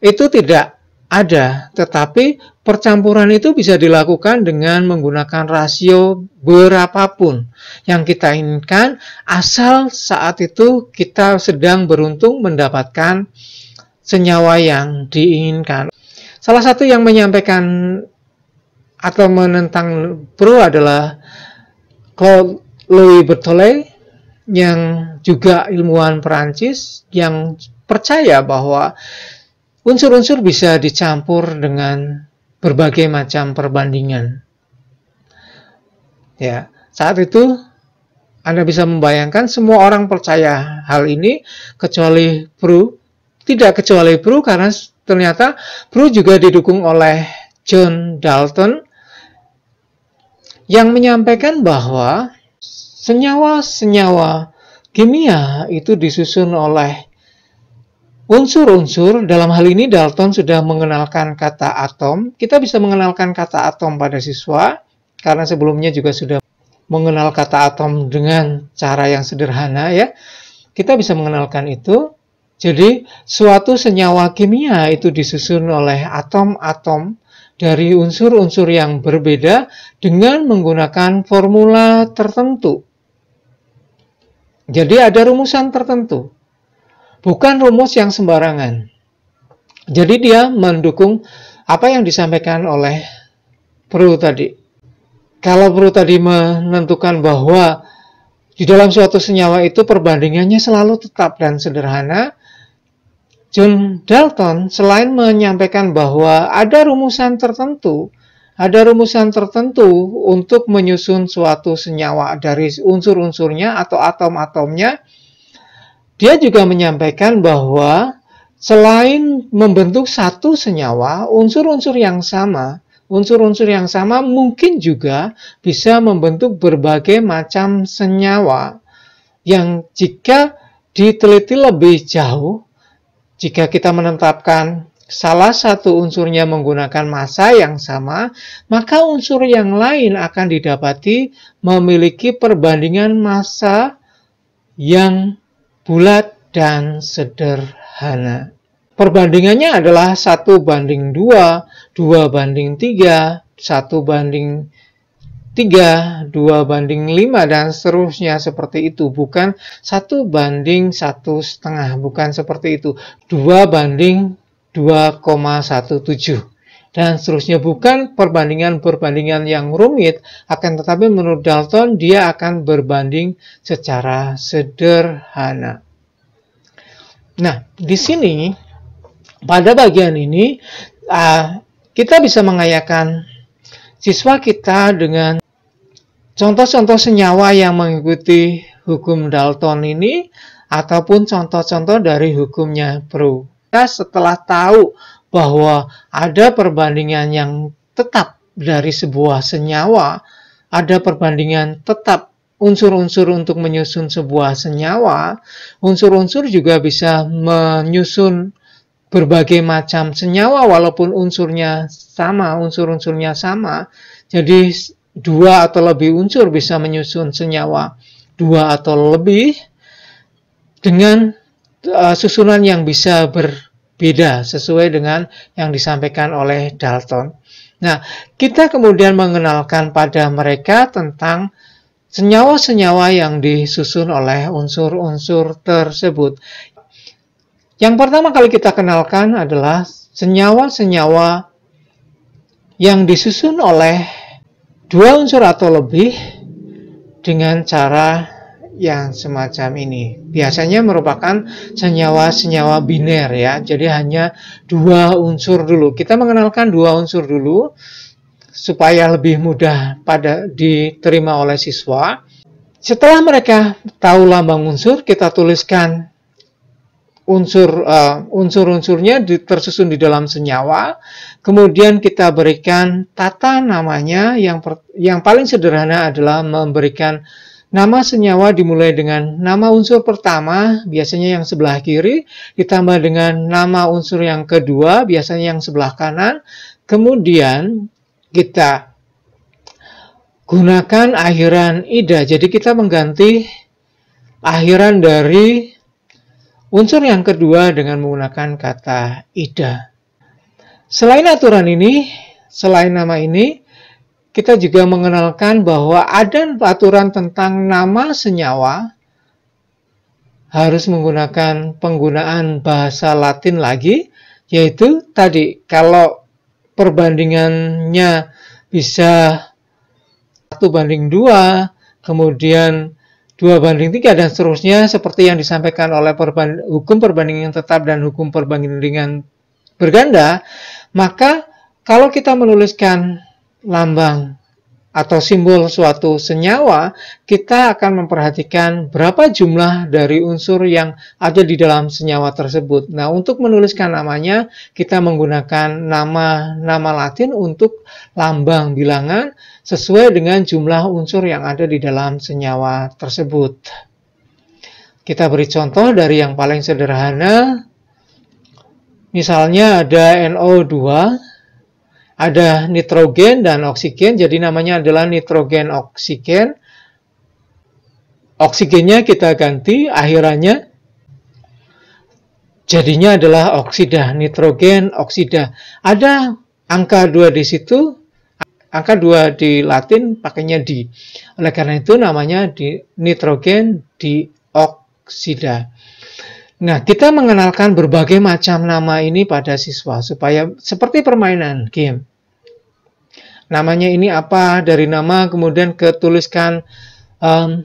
itu tidak ada, tetapi percampuran itu bisa dilakukan dengan menggunakan rasio berapapun yang kita inginkan asal saat itu kita sedang beruntung mendapatkan senyawa yang diinginkan. Salah satu yang menyampaikan atau menentang pro adalah Claude Louis Berthollet yang juga ilmuwan Perancis yang percaya bahwa unsur-unsur bisa dicampur dengan berbagai macam perbandingan. Ya, saat itu Anda bisa membayangkan semua orang percaya hal ini kecuali Pru, tidak kecuali Pru karena ternyata Pru juga didukung oleh John Dalton yang menyampaikan bahwa Senyawa-senyawa kimia itu disusun oleh unsur-unsur, dalam hal ini Dalton sudah mengenalkan kata atom. Kita bisa mengenalkan kata atom pada siswa, karena sebelumnya juga sudah mengenal kata atom dengan cara yang sederhana ya. Kita bisa mengenalkan itu. Jadi, suatu senyawa kimia itu disusun oleh atom-atom dari unsur-unsur yang berbeda dengan menggunakan formula tertentu. Jadi ada rumusan tertentu. Bukan rumus yang sembarangan. Jadi dia mendukung apa yang disampaikan oleh Pru tadi. Kalau Pru tadi menentukan bahwa di dalam suatu senyawa itu perbandingannya selalu tetap dan sederhana, John Dalton selain menyampaikan bahwa ada rumusan tertentu ada rumusan tertentu untuk menyusun suatu senyawa dari unsur-unsurnya atau atom-atomnya. Dia juga menyampaikan bahwa selain membentuk satu senyawa, unsur-unsur yang sama, unsur-unsur yang sama mungkin juga bisa membentuk berbagai macam senyawa yang jika diteliti lebih jauh, jika kita menetapkan salah satu unsurnya menggunakan massa yang sama, maka unsur yang lain akan didapati memiliki perbandingan massa yang bulat dan sederhana. Perbandingannya adalah 1 banding 2, 2 banding 3, 1 banding 3, 2 banding 5, dan seterusnya seperti itu. Bukan 1 banding 1 setengah, bukan seperti itu. 2 banding 2,17 dan seterusnya bukan perbandingan-perbandingan yang rumit akan tetapi menurut Dalton dia akan berbanding secara sederhana. Nah, di sini pada bagian ini kita bisa mengayakan siswa kita dengan contoh-contoh senyawa yang mengikuti hukum Dalton ini ataupun contoh-contoh dari hukumnya Pro setelah tahu bahwa ada perbandingan yang tetap dari sebuah senyawa, ada perbandingan tetap unsur-unsur untuk menyusun sebuah senyawa, unsur-unsur juga bisa menyusun berbagai macam senyawa walaupun unsurnya sama, unsur-unsurnya sama. Jadi dua atau lebih unsur bisa menyusun senyawa dua atau lebih dengan uh, susunan yang bisa berbeda sesuai dengan yang disampaikan oleh Dalton. Nah, kita kemudian mengenalkan pada mereka tentang senyawa-senyawa yang disusun oleh unsur-unsur tersebut. Yang pertama kali kita kenalkan adalah senyawa-senyawa yang disusun oleh dua unsur atau lebih dengan cara yang semacam ini. Biasanya merupakan senyawa-senyawa biner ya. Jadi hanya dua unsur dulu. Kita mengenalkan dua unsur dulu supaya lebih mudah pada diterima oleh siswa. Setelah mereka tahu lambang unsur, kita tuliskan unsur uh, unsur-unsurnya di, tersusun di dalam senyawa. Kemudian kita berikan tata namanya yang per, yang paling sederhana adalah memberikan Nama senyawa dimulai dengan nama unsur pertama, biasanya yang sebelah kiri, ditambah dengan nama unsur yang kedua, biasanya yang sebelah kanan. Kemudian kita gunakan akhiran ida. Jadi kita mengganti akhiran dari unsur yang kedua dengan menggunakan kata ida. Selain aturan ini, selain nama ini, kita juga mengenalkan bahwa ada aturan tentang nama senyawa harus menggunakan penggunaan bahasa Latin lagi, yaitu tadi kalau perbandingannya bisa satu banding dua, kemudian dua banding tiga dan seterusnya seperti yang disampaikan oleh perband hukum perbandingan tetap dan hukum perbandingan berganda, maka kalau kita menuliskan lambang atau simbol suatu senyawa, kita akan memperhatikan berapa jumlah dari unsur yang ada di dalam senyawa tersebut. Nah, untuk menuliskan namanya, kita menggunakan nama-nama Latin untuk lambang bilangan sesuai dengan jumlah unsur yang ada di dalam senyawa tersebut. Kita beri contoh dari yang paling sederhana. Misalnya ada NO2 ada nitrogen dan oksigen, jadi namanya adalah nitrogen oksigen. Oksigennya kita ganti akhirannya jadinya adalah oksida nitrogen oksida. Ada angka 2 di situ, angka 2 di Latin pakainya di. Oleh karena itu namanya di nitrogen dioksida. Nah, kita mengenalkan berbagai macam nama ini pada siswa supaya seperti permainan game. Namanya ini apa? Dari nama kemudian ketuliskan um,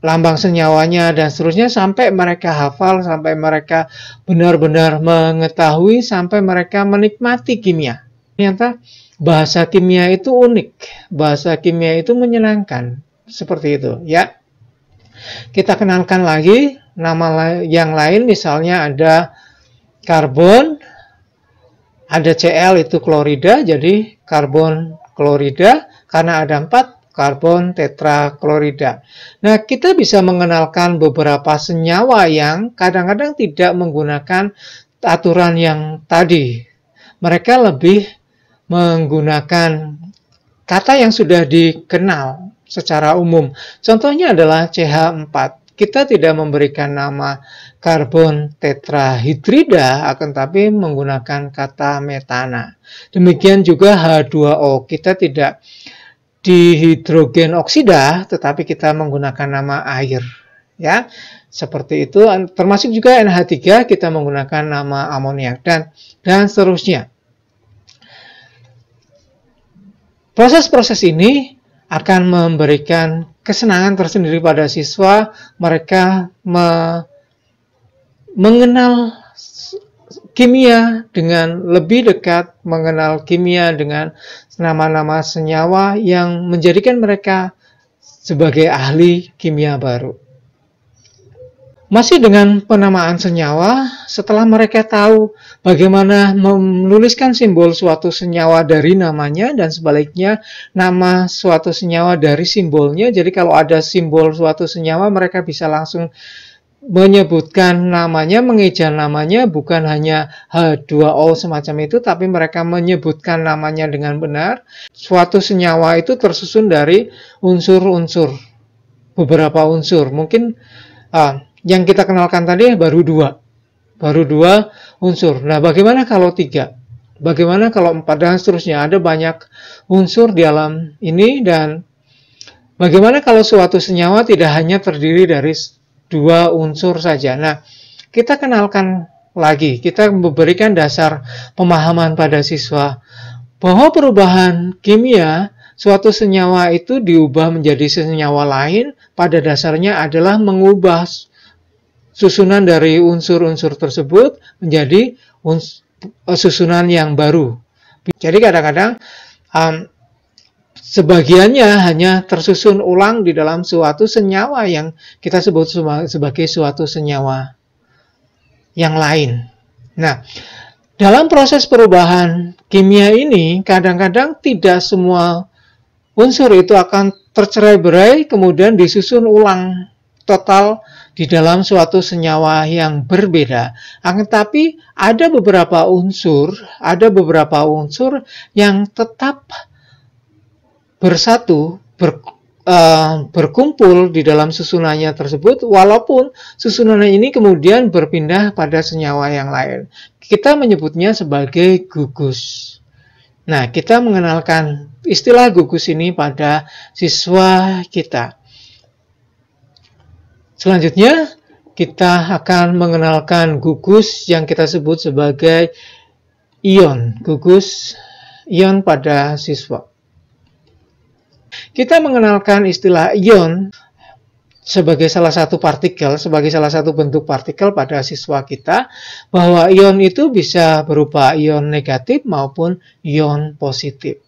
lambang senyawanya dan seterusnya sampai mereka hafal, sampai mereka benar-benar mengetahui, sampai mereka menikmati kimia. Ternyata bahasa kimia itu unik, bahasa kimia itu menyenangkan, seperti itu ya. Kita kenalkan lagi nama yang lain misalnya ada karbon, ada Cl itu klorida, jadi karbon klorida karena ada empat karbon tetraklorida. Nah, kita bisa mengenalkan beberapa senyawa yang kadang-kadang tidak menggunakan aturan yang tadi. Mereka lebih menggunakan kata yang sudah dikenal secara umum. Contohnya adalah CH4. Kita tidak memberikan nama karbon tetrahidrida, akan tapi menggunakan kata metana. Demikian juga H2O. Kita tidak dihidrogen oksida, tetapi kita menggunakan nama air. Ya, seperti itu. Termasuk juga NH3 kita menggunakan nama amoniak dan dan seterusnya. Proses-proses ini akan memberikan kesenangan tersendiri pada siswa. Mereka me mengenal kimia dengan lebih dekat, mengenal kimia dengan nama-nama senyawa yang menjadikan mereka sebagai ahli kimia baru. Masih dengan penamaan senyawa, setelah mereka tahu bagaimana menuliskan simbol suatu senyawa dari namanya dan sebaliknya nama suatu senyawa dari simbolnya. Jadi kalau ada simbol suatu senyawa, mereka bisa langsung menyebutkan namanya, mengeja namanya, bukan hanya H2O semacam itu, tapi mereka menyebutkan namanya dengan benar. Suatu senyawa itu tersusun dari unsur-unsur, beberapa unsur. Mungkin ah, yang kita kenalkan tadi baru dua. Baru dua unsur. Nah, bagaimana kalau tiga? Bagaimana kalau empat dan seterusnya? Ada banyak unsur di alam ini dan bagaimana kalau suatu senyawa tidak hanya terdiri dari dua unsur saja? Nah, kita kenalkan lagi, kita memberikan dasar pemahaman pada siswa bahwa perubahan kimia suatu senyawa itu diubah menjadi senyawa lain pada dasarnya adalah mengubah susunan dari unsur-unsur tersebut menjadi uns eh, susunan yang baru. Jadi kadang-kadang um, sebagiannya hanya tersusun ulang di dalam suatu senyawa yang kita sebut sebagai suatu senyawa yang lain. Nah, dalam proses perubahan kimia ini kadang-kadang tidak semua unsur itu akan tercerai-berai kemudian disusun ulang total di dalam suatu senyawa yang berbeda. Akan tetapi ada beberapa unsur, ada beberapa unsur yang tetap bersatu, ber, uh, berkumpul di dalam susunannya tersebut, walaupun susunan ini kemudian berpindah pada senyawa yang lain. Kita menyebutnya sebagai gugus. Nah, kita mengenalkan istilah gugus ini pada siswa kita. Selanjutnya, kita akan mengenalkan gugus yang kita sebut sebagai ion, gugus ion pada siswa. Kita mengenalkan istilah ion sebagai salah satu partikel, sebagai salah satu bentuk partikel pada siswa kita, bahwa ion itu bisa berupa ion negatif maupun ion positif.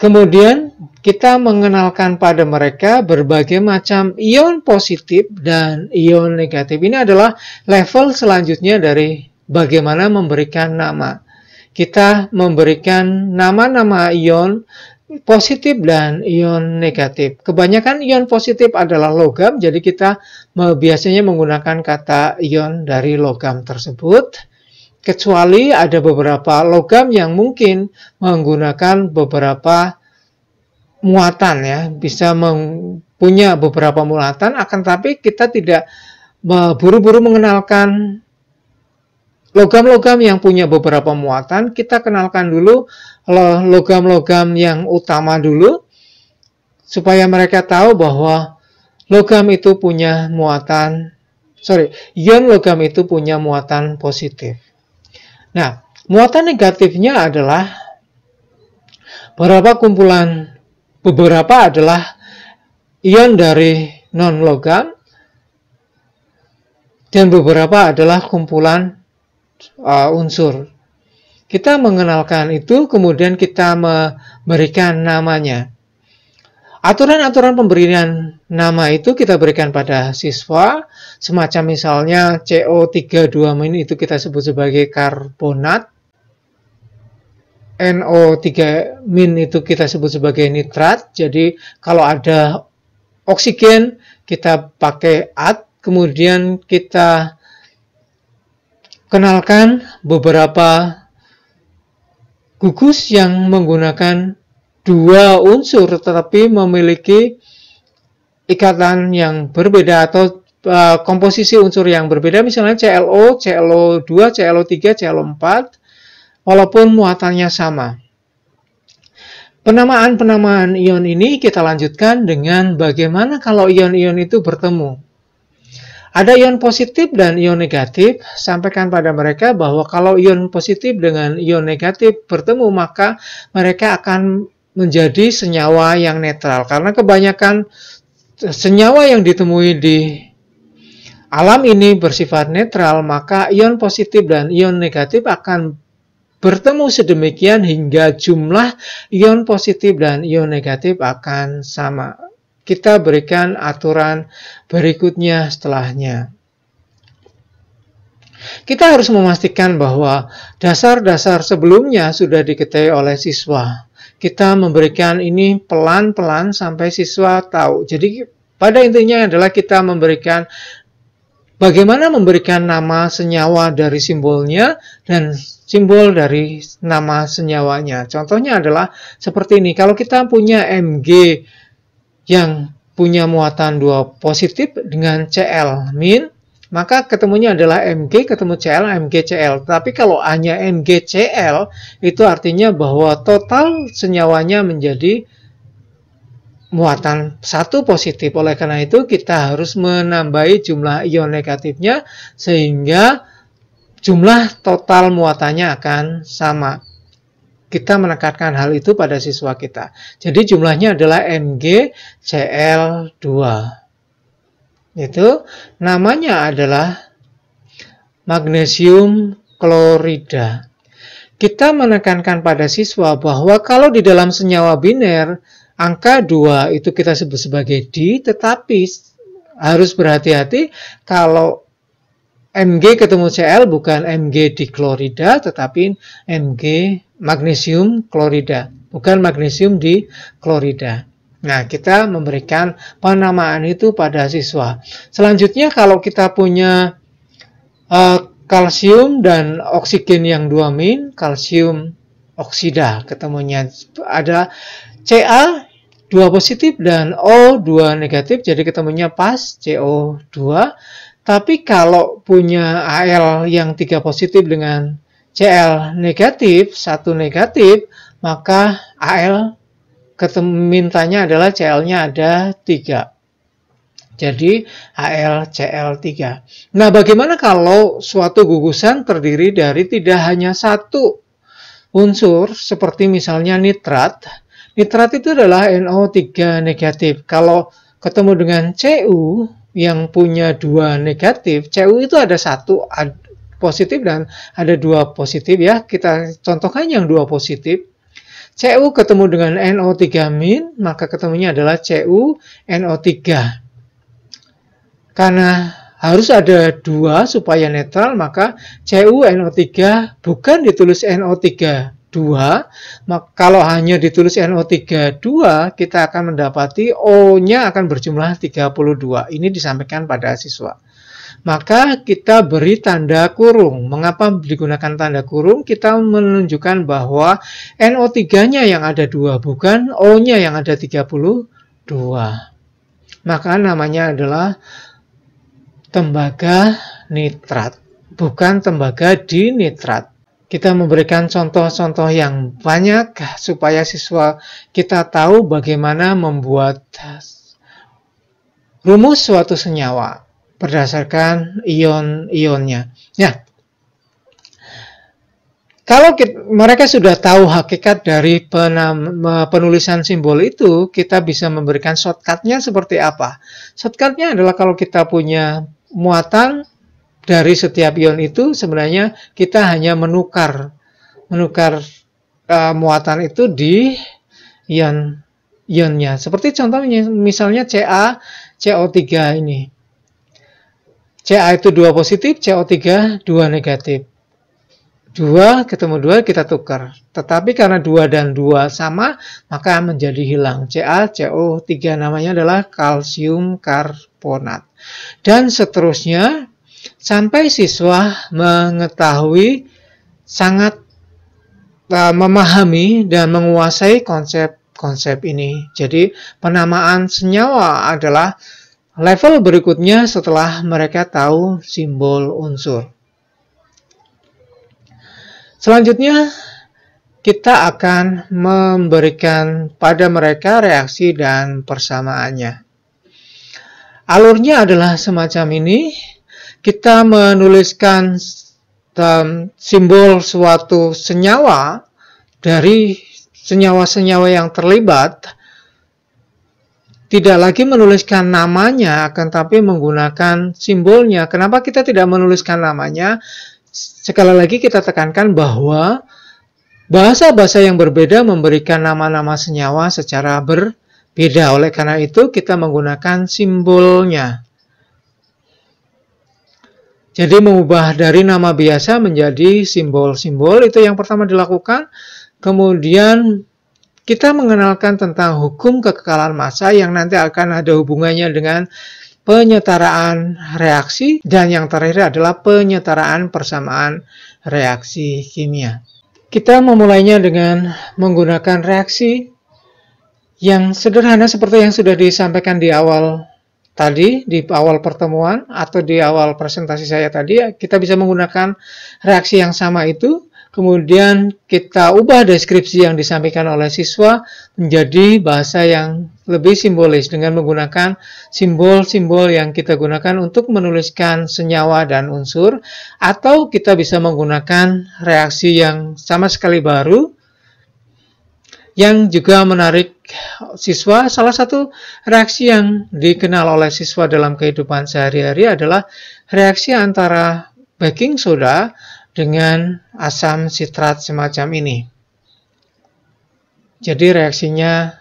Kemudian kita mengenalkan pada mereka berbagai macam ion positif dan ion negatif. Ini adalah level selanjutnya dari bagaimana memberikan nama. Kita memberikan nama-nama ion positif dan ion negatif. Kebanyakan ion positif adalah logam, jadi kita biasanya menggunakan kata ion dari logam tersebut kecuali ada beberapa logam yang mungkin menggunakan beberapa muatan ya, bisa punya beberapa muatan akan tapi kita tidak buru-buru mengenalkan logam-logam yang punya beberapa muatan, kita kenalkan dulu logam-logam yang utama dulu supaya mereka tahu bahwa logam itu punya muatan sorry, ion logam itu punya muatan positif. Nah, muatan negatifnya adalah beberapa kumpulan Beberapa adalah ion dari non-logam dan beberapa adalah kumpulan uh, unsur. Kita mengenalkan itu, kemudian kita memberikan namanya. Aturan-aturan pemberian nama itu kita berikan pada siswa, semacam misalnya CO32- itu kita sebut sebagai karbonat, NO3 min itu kita sebut sebagai nitrat. Jadi kalau ada oksigen kita pakai at, kemudian kita kenalkan beberapa gugus yang menggunakan dua unsur tetapi memiliki ikatan yang berbeda atau uh, komposisi unsur yang berbeda misalnya ClO, ClO2, ClO3, ClO4 walaupun muatannya sama. Penamaan-penamaan ion ini kita lanjutkan dengan bagaimana kalau ion-ion itu bertemu. Ada ion positif dan ion negatif, sampaikan pada mereka bahwa kalau ion positif dengan ion negatif bertemu maka mereka akan menjadi senyawa yang netral. Karena kebanyakan senyawa yang ditemui di alam ini bersifat netral, maka ion positif dan ion negatif akan bertemu sedemikian hingga jumlah ion positif dan ion negatif akan sama. Kita berikan aturan berikutnya setelahnya. Kita harus memastikan bahwa dasar-dasar sebelumnya sudah diketahui oleh siswa. Kita memberikan ini pelan-pelan sampai siswa tahu. Jadi pada intinya adalah kita memberikan bagaimana memberikan nama senyawa dari simbolnya dan simbol dari nama senyawanya. Contohnya adalah seperti ini. Kalau kita punya Mg yang punya muatan dua positif dengan Cl min, maka ketemunya adalah Mg ketemu Cl, MgCl. Tapi kalau hanya MgCl, itu artinya bahwa total senyawanya menjadi muatan satu positif. Oleh karena itu, kita harus menambahi jumlah ion negatifnya sehingga jumlah total muatannya akan sama. Kita menekankan hal itu pada siswa kita. Jadi jumlahnya adalah MgCl2. Itu namanya adalah magnesium klorida. Kita menekankan pada siswa bahwa kalau di dalam senyawa biner, angka 2 itu kita sebut sebagai D, tetapi harus berhati-hati kalau Mg ketemu Cl bukan Mg di klorida tetapi Mg magnesium klorida bukan magnesium di klorida. Nah, kita memberikan penamaan itu pada siswa. Selanjutnya kalau kita punya uh, kalsium dan oksigen yang dua min, kalsium oksida ketemunya ada Ca 2 positif dan O2 negatif jadi ketemunya pas CO2 tapi kalau punya AL yang tiga positif dengan CL negatif, satu negatif, maka AL ketemintanya adalah CL-nya ada tiga. Jadi AL cl tiga. Nah, bagaimana kalau suatu gugusan terdiri dari tidak hanya satu unsur seperti misalnya nitrat? Nitrat itu adalah NO3 negatif. Kalau ketemu dengan CU, yang punya dua negatif, CU itu ada satu positif dan ada dua positif ya. Kita contohkan yang dua positif. CU ketemu dengan NO3 min, maka ketemunya adalah CU NO3. Karena harus ada dua supaya netral, maka CU NO3 bukan ditulis NO3, 2, maka kalau hanya ditulis NO32, kita akan mendapati O-nya akan berjumlah 32. Ini disampaikan pada siswa. Maka kita beri tanda kurung. Mengapa digunakan tanda kurung? Kita menunjukkan bahwa NO3-nya yang ada 2, bukan O-nya yang ada 32. Maka namanya adalah tembaga nitrat, bukan tembaga dinitrat kita memberikan contoh-contoh yang banyak supaya siswa kita tahu bagaimana membuat rumus suatu senyawa berdasarkan ion-ionnya. Nah, kalau kita, mereka sudah tahu hakikat dari penam, penulisan simbol itu, kita bisa memberikan shortcutnya seperti apa. Shortcutnya adalah kalau kita punya muatan dari setiap ion itu sebenarnya kita hanya menukar menukar uh, muatan itu di ion ionnya. Seperti contohnya misalnya Ca CO3 ini. Ca itu dua positif, CO3 dua negatif. dua ketemu dua kita tukar. Tetapi karena dua dan dua sama, maka menjadi hilang. Ca co 3 namanya adalah kalsium karbonat. Dan seterusnya, sampai siswa mengetahui sangat uh, memahami dan menguasai konsep-konsep ini. Jadi, penamaan senyawa adalah level berikutnya setelah mereka tahu simbol unsur. Selanjutnya, kita akan memberikan pada mereka reaksi dan persamaannya. Alurnya adalah semacam ini kita menuliskan um, simbol suatu senyawa dari senyawa-senyawa yang terlibat tidak lagi menuliskan namanya akan tapi menggunakan simbolnya. Kenapa kita tidak menuliskan namanya? Sekali lagi kita tekankan bahwa bahasa-bahasa yang berbeda memberikan nama-nama senyawa secara berbeda. Oleh karena itu kita menggunakan simbolnya. Jadi mengubah dari nama biasa menjadi simbol-simbol itu yang pertama dilakukan. Kemudian kita mengenalkan tentang hukum kekekalan massa yang nanti akan ada hubungannya dengan penyetaraan reaksi dan yang terakhir adalah penyetaraan persamaan reaksi kimia. Kita memulainya dengan menggunakan reaksi yang sederhana seperti yang sudah disampaikan di awal tadi di awal pertemuan atau di awal presentasi saya tadi ya, kita bisa menggunakan reaksi yang sama itu kemudian kita ubah deskripsi yang disampaikan oleh siswa menjadi bahasa yang lebih simbolis dengan menggunakan simbol-simbol yang kita gunakan untuk menuliskan senyawa dan unsur atau kita bisa menggunakan reaksi yang sama sekali baru yang juga menarik siswa. Salah satu reaksi yang dikenal oleh siswa dalam kehidupan sehari-hari adalah reaksi antara baking soda dengan asam sitrat semacam ini. Jadi reaksinya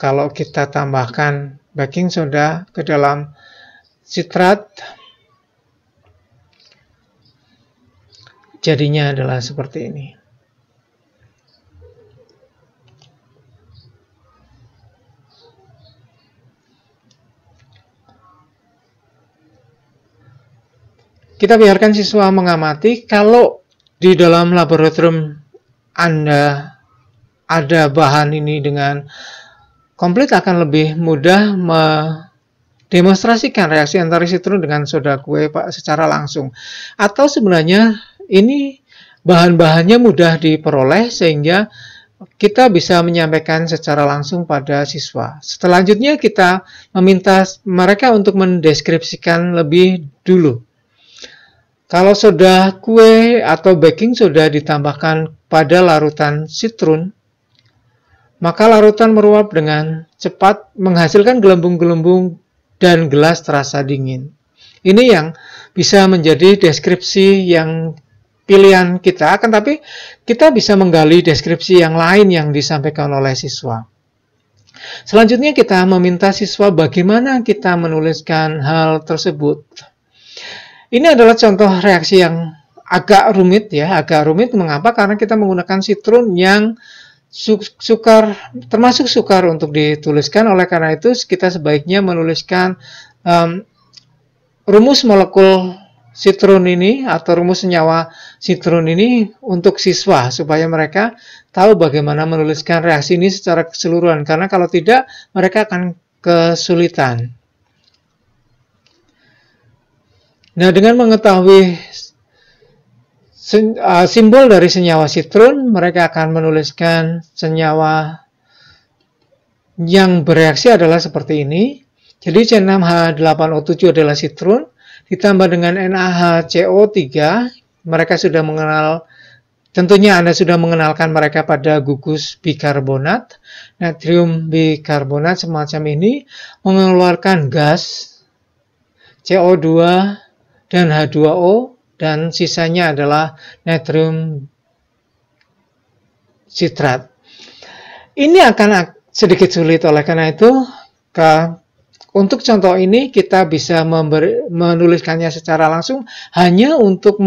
kalau kita tambahkan baking soda ke dalam sitrat jadinya adalah seperti ini. kita biarkan siswa mengamati kalau di dalam laboratorium Anda ada bahan ini dengan komplit akan lebih mudah mendemonstrasikan reaksi antara sitron dengan soda kue Pak secara langsung. Atau sebenarnya ini bahan-bahannya mudah diperoleh sehingga kita bisa menyampaikan secara langsung pada siswa. Selanjutnya kita meminta mereka untuk mendeskripsikan lebih dulu kalau soda kue atau baking soda ditambahkan pada larutan sitrun, maka larutan meruap dengan cepat menghasilkan gelembung-gelembung dan gelas terasa dingin. Ini yang bisa menjadi deskripsi yang pilihan kita, akan tapi kita bisa menggali deskripsi yang lain yang disampaikan oleh siswa. Selanjutnya kita meminta siswa bagaimana kita menuliskan hal tersebut. Ini adalah contoh reaksi yang agak rumit ya, agak rumit mengapa? Karena kita menggunakan sitrun yang sukar termasuk sukar untuk dituliskan oleh karena itu kita sebaiknya menuliskan um, rumus molekul sitrun ini atau rumus senyawa sitrun ini untuk siswa supaya mereka tahu bagaimana menuliskan reaksi ini secara keseluruhan karena kalau tidak mereka akan kesulitan Nah, dengan mengetahui uh, simbol dari senyawa sitron, mereka akan menuliskan senyawa yang bereaksi adalah seperti ini. Jadi C6H8O7 adalah sitron, ditambah dengan NaHCO3, mereka sudah mengenal, tentunya Anda sudah mengenalkan mereka pada gugus bikarbonat. Natrium bikarbonat semacam ini mengeluarkan gas CO2 dan H2O dan sisanya adalah natrium citrat. Ini akan sedikit sulit oleh karena itu ke, untuk contoh ini kita bisa memberi, menuliskannya secara langsung hanya untuk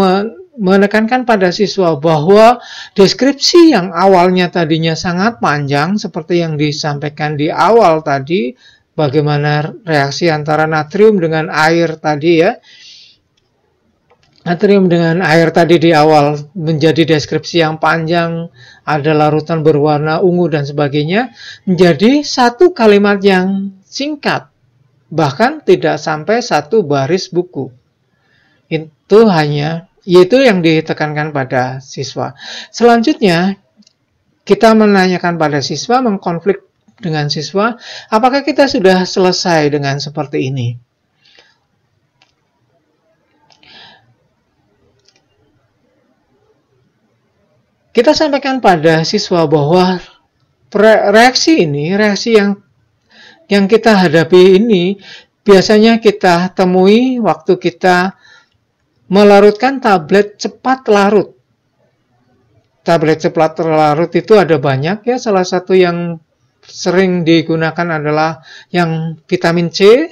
menekankan pada siswa bahwa deskripsi yang awalnya tadinya sangat panjang seperti yang disampaikan di awal tadi bagaimana reaksi antara natrium dengan air tadi ya Natrium dengan air tadi di awal menjadi deskripsi yang panjang, ada larutan berwarna ungu dan sebagainya, menjadi satu kalimat yang singkat, bahkan tidak sampai satu baris buku. Itu hanya, yaitu yang ditekankan pada siswa. Selanjutnya, kita menanyakan pada siswa, mengkonflik dengan siswa, apakah kita sudah selesai dengan seperti ini? kita sampaikan pada siswa bahwa reaksi ini, reaksi yang yang kita hadapi ini biasanya kita temui waktu kita melarutkan tablet cepat larut. Tablet cepat larut itu ada banyak ya, salah satu yang sering digunakan adalah yang vitamin C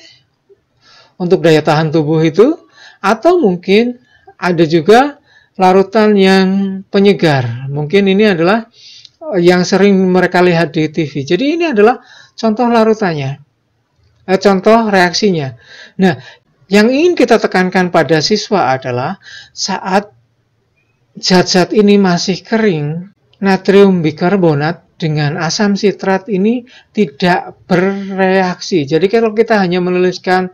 untuk daya tahan tubuh itu atau mungkin ada juga larutan yang penyegar. Mungkin ini adalah eh, yang sering mereka lihat di TV. Jadi ini adalah contoh larutannya. Eh, contoh reaksinya. Nah, yang ingin kita tekankan pada siswa adalah saat zat-zat ini masih kering, natrium bikarbonat dengan asam sitrat ini tidak bereaksi. Jadi kalau kita hanya menuliskan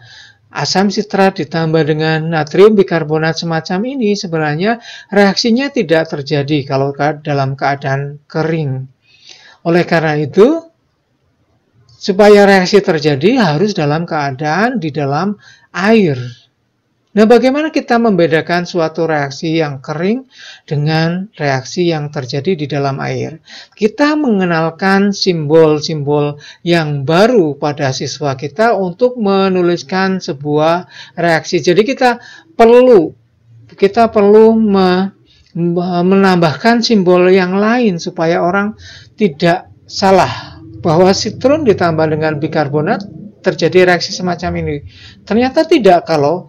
Asam sitrat ditambah dengan natrium bikarbonat semacam ini sebenarnya reaksinya tidak terjadi kalau dalam keadaan kering. Oleh karena itu, supaya reaksi terjadi harus dalam keadaan di dalam air. Nah, bagaimana kita membedakan suatu reaksi yang kering dengan reaksi yang terjadi di dalam air? Kita mengenalkan simbol-simbol yang baru pada siswa kita untuk menuliskan sebuah reaksi. Jadi kita perlu kita perlu me, menambahkan simbol yang lain supaya orang tidak salah bahwa sitron ditambah dengan bikarbonat terjadi reaksi semacam ini. Ternyata tidak kalau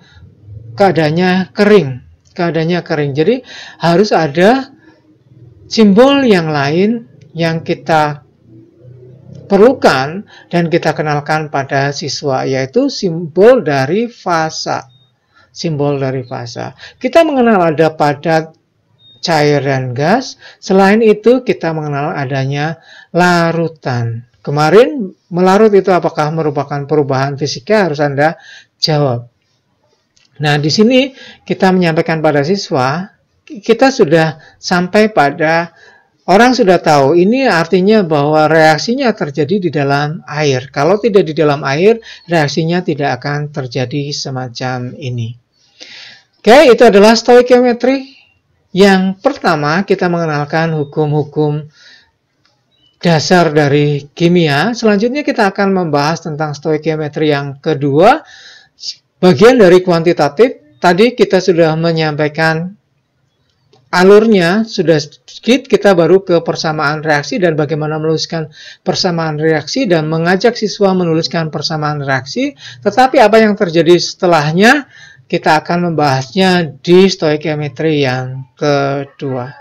keadaannya kering, keadaannya kering. Jadi harus ada simbol yang lain yang kita perlukan dan kita kenalkan pada siswa yaitu simbol dari fasa. Simbol dari fasa. Kita mengenal ada padat, cair dan gas. Selain itu kita mengenal adanya larutan. Kemarin melarut itu apakah merupakan perubahan fisika harus Anda jawab. Nah, di sini kita menyampaikan pada siswa, kita sudah sampai pada orang sudah tahu ini artinya bahwa reaksinya terjadi di dalam air. Kalau tidak di dalam air, reaksinya tidak akan terjadi semacam ini. Oke, itu adalah stoikiometri. Yang pertama, kita mengenalkan hukum-hukum dasar dari kimia. Selanjutnya kita akan membahas tentang stoikiometri yang kedua, Bagian dari kuantitatif, tadi kita sudah menyampaikan alurnya, sudah sedikit kita baru ke persamaan reaksi dan bagaimana menuliskan persamaan reaksi dan mengajak siswa menuliskan persamaan reaksi. Tetapi apa yang terjadi setelahnya, kita akan membahasnya di stoikiometri yang kedua.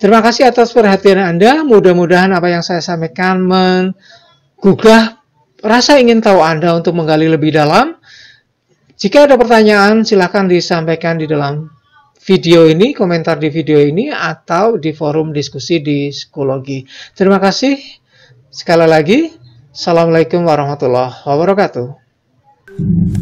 Terima kasih atas perhatian Anda. Mudah-mudahan apa yang saya sampaikan menggugah rasa ingin tahu Anda untuk menggali lebih dalam. Jika ada pertanyaan, silahkan disampaikan di dalam video ini, komentar di video ini, atau di forum diskusi di Psikologi. Terima kasih. Sekali lagi, Assalamualaikum warahmatullahi wabarakatuh.